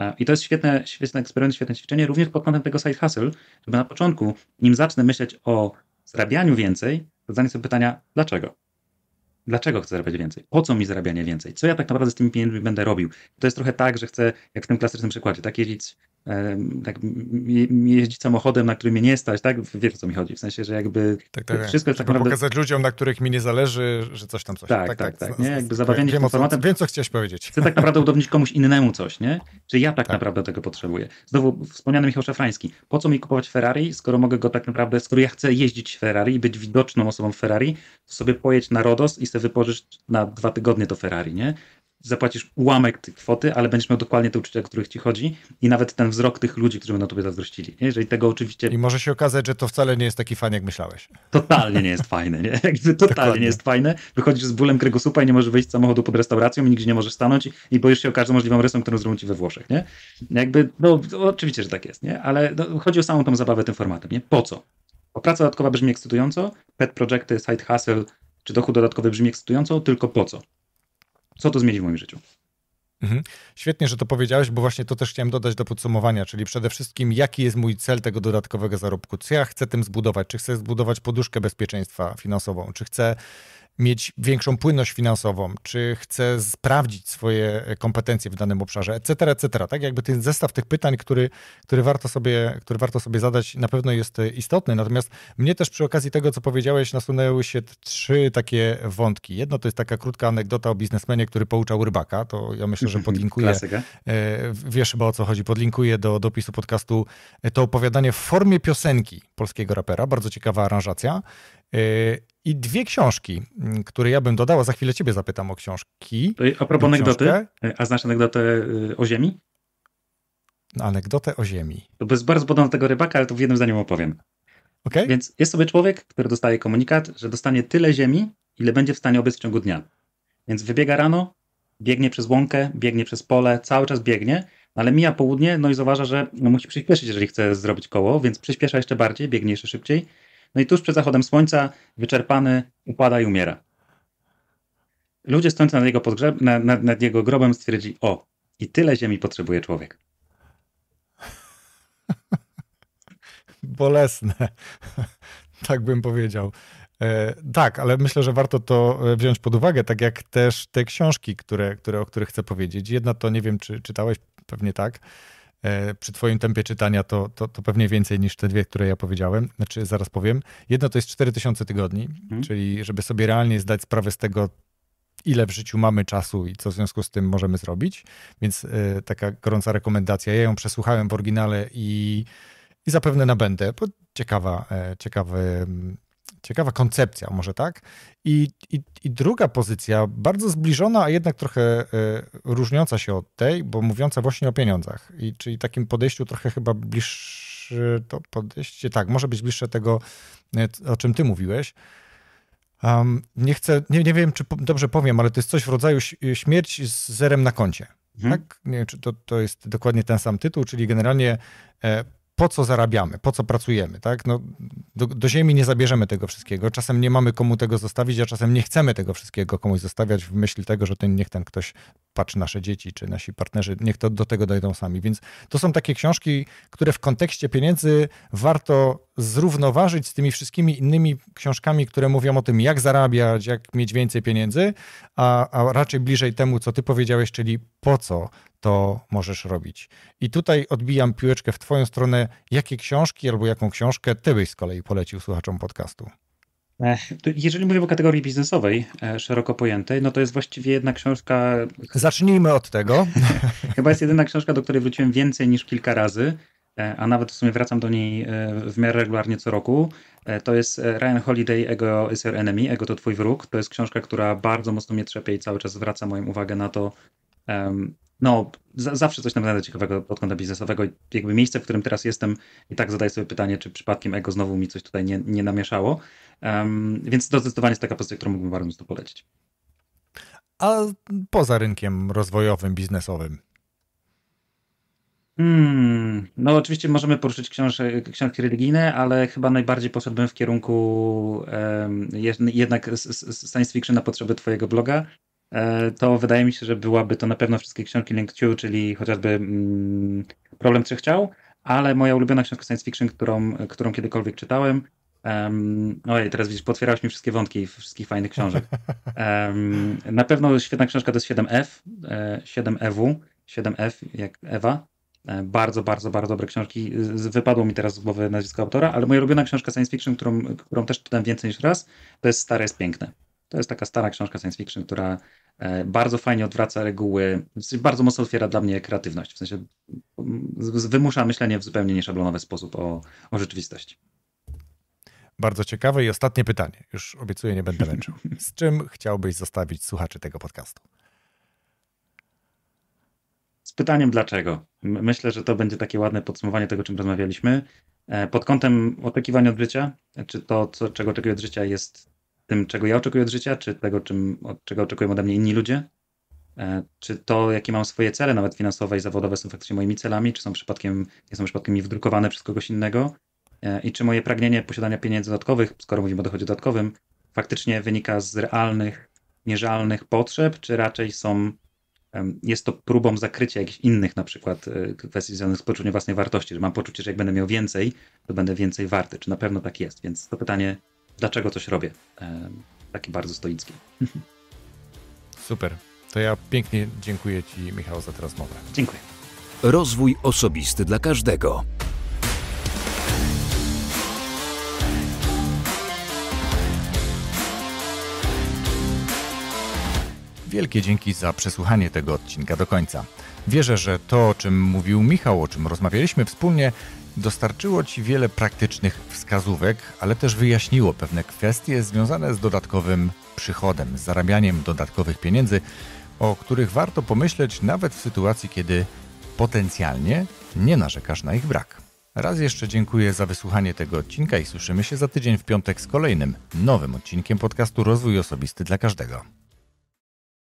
E, I to jest świetne, świetny eksperyment, świetne ćwiczenie, również pod kątem tego side hustle, żeby na początku, nim zacznę myśleć o zarabianiu więcej, zadanie sobie pytania, dlaczego? Dlaczego chcę zarabiać więcej? Po co mi zarabianie więcej? Co ja tak naprawdę z tymi pieniędzmi będę robił? To jest trochę tak, że chcę, jak w tym klasycznym przykładzie, tak jeździć tak, jeździć samochodem, na którym mnie nie stać, tak? Wiesz o co mi chodzi, w sensie, że jakby tak, tak, tak. wszystko jest tak naprawdę... pokazać ludziom, na których mi nie zależy, że coś tam coś. Tak, tak, tak, tak, tak. nie? Jakby zabawianie wiem, się formatem. Wiem, co chciałeś powiedzieć. Chcę tak naprawdę udowodnić komuś innemu coś, nie? Czy ja tak, tak, naprawdę tego potrzebuję. Znowu wspomniany Michał Szafrański. Po co mi kupować Ferrari, skoro mogę go tak naprawdę, skoro ja chcę jeździć Ferrari i być widoczną osobą Ferrari, to sobie pojeść na Rodos i sobie wypożyczyć na dwa tygodnie to Ferrari, nie? zapłacisz ułamek tej kwoty, ale będziesz miał dokładnie te uczucia, o których ci chodzi i nawet ten wzrok tych ludzi, którzy będą tobie zazdrościli. Nie? Jeżeli tego oczywiście... I może się okazać, że to wcale nie jest taki fajny, jak myślałeś. Totalnie nie jest fajne. Nie? Jakby totalnie dokładnie. nie jest fajne. Wychodzisz z bólem kręgosłupa i nie możesz wyjść z samochodu pod restauracją i nigdzie nie możesz stanąć i, i boisz się o każdą możliwą rysą, którą zrobią ci we Włoszech. Nie? Jakby, no oczywiście, że tak jest, nie? ale no, chodzi o samą tą zabawę tym formatem. Nie? Po co? Bo praca dodatkowa brzmi ekscytująco, pet projekty, side hustle czy dochód dodatkowy brzmi ekscytująco, tylko po co? Co to zmieni w moim życiu? Mhm. Świetnie, że to powiedziałeś, bo właśnie to też chciałem dodać do podsumowania, czyli przede wszystkim jaki jest mój cel tego dodatkowego zarobku, co ja chcę tym zbudować, czy chcę zbudować poduszkę bezpieczeństwa finansową, czy chcę mieć większą płynność finansową, czy chce sprawdzić swoje kompetencje w danym obszarze, etc., etc. Tak jakby ten zestaw tych pytań, który, który, warto sobie, który warto sobie zadać, na pewno jest istotny. Natomiast mnie też przy okazji tego, co powiedziałeś, nasunęły się trzy takie wątki. Jedno to jest taka krótka anegdota o biznesmenie, który pouczał rybaka. To ja myślę, że podlinkuję. Klasyka. E, wiesz chyba o co chodzi. Podlinkuję do dopisu podcastu e, to opowiadanie w formie piosenki polskiego rapera. Bardzo ciekawa aranżacja. E, i dwie książki, mm, które ja bym dodała. Za chwilę ciebie zapytam o książki. A propos anegdoty, e, a znasz anegdotę e, o ziemi? No, anegdotę o ziemi. To jest bardzo podobna tego rybaka, ale to w jednym zdaniu opowiem. Okay. Więc jest sobie człowiek, który dostaje komunikat, że dostanie tyle ziemi, ile będzie w stanie obiec w ciągu dnia. Więc wybiega rano, biegnie przez łąkę, biegnie przez pole, cały czas biegnie, ale mija południe, no i zauważa, że no musi przyspieszyć, jeżeli chce zrobić koło, więc przyspiesza jeszcze bardziej, biegnie jeszcze szybciej no i tuż przed zachodem słońca, wyczerpany, upada i umiera. Ludzie stojący nad jego, podgrzeb, nad, nad, nad jego grobem stwierdzili, o, i tyle ziemi potrzebuje człowiek. Bolesne, tak bym powiedział. E, tak, ale myślę, że warto to e, wziąć pod uwagę, tak jak też te książki, które, które, o których chcę powiedzieć. Jedna to, nie wiem, czy czytałeś, pewnie tak, E, przy Twoim tempie czytania to, to, to, pewnie więcej niż te dwie, które ja powiedziałem, znaczy zaraz powiem. Jedno to jest 4000 tygodni, hmm. czyli żeby sobie realnie zdać sprawę z tego, ile w życiu mamy czasu i co w związku z tym możemy zrobić. Więc y, taka gorąca rekomendacja. Ja ją przesłuchałem w oryginale i, i zapewne nabędę, bo ciekawa, e, ciekawy mm, Ciekawa koncepcja, może tak? I, i, I, druga pozycja, bardzo zbliżona, a jednak trochę e, różniąca się od tej, bo mówiąca właśnie o pieniądzach, I, czyli takim podejściu trochę chyba bliższe, to podejście, tak, może być bliższe tego, e, o czym ty mówiłeś. Um, nie chcę, nie, nie wiem, czy dobrze powiem, ale to jest coś w rodzaju e, śmierć z zerem na koncie. Hmm. Tak? Nie wiem, czy to, to jest dokładnie ten sam tytuł, czyli generalnie e, po co zarabiamy, po co pracujemy, tak? No, do, do, ziemi nie zabierzemy tego wszystkiego. Czasem nie mamy komu tego zostawić, a czasem nie chcemy tego wszystkiego komuś zostawiać w myśl tego, że ten niech ten ktoś patrz nasze dzieci czy nasi partnerzy, niech to do tego dojdą sami. Więc to są takie książki, które w kontekście pieniędzy warto zrównoważyć z tymi wszystkimi innymi książkami, które mówią o tym, jak zarabiać, jak mieć więcej pieniędzy, a, a raczej bliżej temu, co ty powiedziałeś, czyli po co to możesz robić. I tutaj odbijam piłeczkę w twoją stronę, jakie książki albo jaką książkę ty byś z kolei polecił słuchaczom podcastu. E, jeżeli mówię o kategorii biznesowej, e, szeroko pojętej, no to jest właściwie jedna książka. Zacznijmy od tego. Chyba jest jedyna książka, do której wróciłem więcej niż kilka razy, e, a nawet w sumie wracam do niej w miarę regularnie co roku. To jest Ryan Holiday, Ego is your enemy, Ego to twój wróg. To jest książka, która bardzo mocno mnie trzepie i cały czas zwraca moją uwagę na to, no, z- zawsze coś nam znajdę ciekawego pod kątem biznesowego. Jakby miejsce, w którym teraz jestem, i tak zadaję sobie pytanie, czy przypadkiem ego znowu mi coś tutaj nie, nie namieszało. Um, więc to zdecydowanie jest taka pozycja, którą mógłbym bardzo mocno polecić. A poza rynkiem rozwojowym, biznesowym? Hmm, no oczywiście możemy poruszyć książki, książki religijne, ale chyba najbardziej poszedłbym w kierunku um, jednak science fiction na potrzeby twojego bloga. E, to wydaje mi się, że byłaby to na pewno wszystkie książki Link czyli chociażby mm, Problem Trzech Ciał, ale moja ulubiona książka science fiction, którą, którą kiedykolwiek czytałem, Um, ojej, no teraz widzisz, potwierałeś mi wszystkie wątki wszystkich fajnych książek. Um, na pewno świetna książka to jest 7F, 7EW, 7F jak Ewa. E, bardzo, bardzo, bardzo dobre książki. Wypadło mi teraz z głowy nazwisko autora, ale moja ulubiona książka science fiction, którą, którą też czytam więcej niż raz, to jest Stare jest Piękne. To jest taka stara książka science fiction, która e, bardzo fajnie odwraca reguły, znaczy bardzo mocno otwiera dla mnie kreatywność, w sensie wymusza myślenie w zupełnie nieszablonowy sposób o, o rzeczywistości. Bardzo ciekawe i ostatnie pytanie. Już obiecuję, nie będę męczył. Z czym chciałbyś zostawić słuchaczy tego podcastu? Z pytaniem dlaczego. Myślę, że to będzie takie ładne podsumowanie tego, czym rozmawialiśmy. E, pod kątem oczekiwań od życia, czy to, co, czego oczekuję od życia, jest tym, czego ja oczekuję od życia, czy tego, czym, od czego oczekują ode mnie inni ludzie, e, czy to, jakie mam swoje cele, nawet finansowe i zawodowe, są faktycznie moimi celami, czy są przypadkiem, nie są przypadkiem mi wydrukowane przez kogoś innego, E, i czy moje pragnienie posiadania pieniędzy dodatkowych, skoro mówimy o dochodzie dodatkowym, faktycznie wynika z realnych, mierzalnych potrzeb, czy raczej są, jest to próbą zakrycia jakichś innych na przykład e, kwestii związanych z poczuciem własnej wartości, że mam poczucie, że jak będę miał więcej, to będę więcej warty, czy na pewno tak jest, więc to pytanie, dlaczego coś robię, e, takie bardzo stoicki. Super, to ja pięknie dziękuję Ci Michał za tę rozmowę. Dziękuję. Rozwój osobisty dla każdego. Wielkie dzięki za przesłuchanie tego odcinka do końca. Wierzę, że to, o czym mówił Michał, o czym rozmawialiśmy wspólnie, dostarczyło Ci wiele praktycznych wskazówek, ale też wyjaśniło pewne kwestie związane z dodatkowym przychodem, z zarabianiem dodatkowych pieniędzy, o których warto pomyśleć nawet w sytuacji, kiedy potencjalnie nie narzekasz na ich brak. Raz jeszcze dziękuję za wysłuchanie tego odcinka i słyszymy się za tydzień w piątek z kolejnym, nowym odcinkiem podcastu Rozwój Osobisty dla Każdego.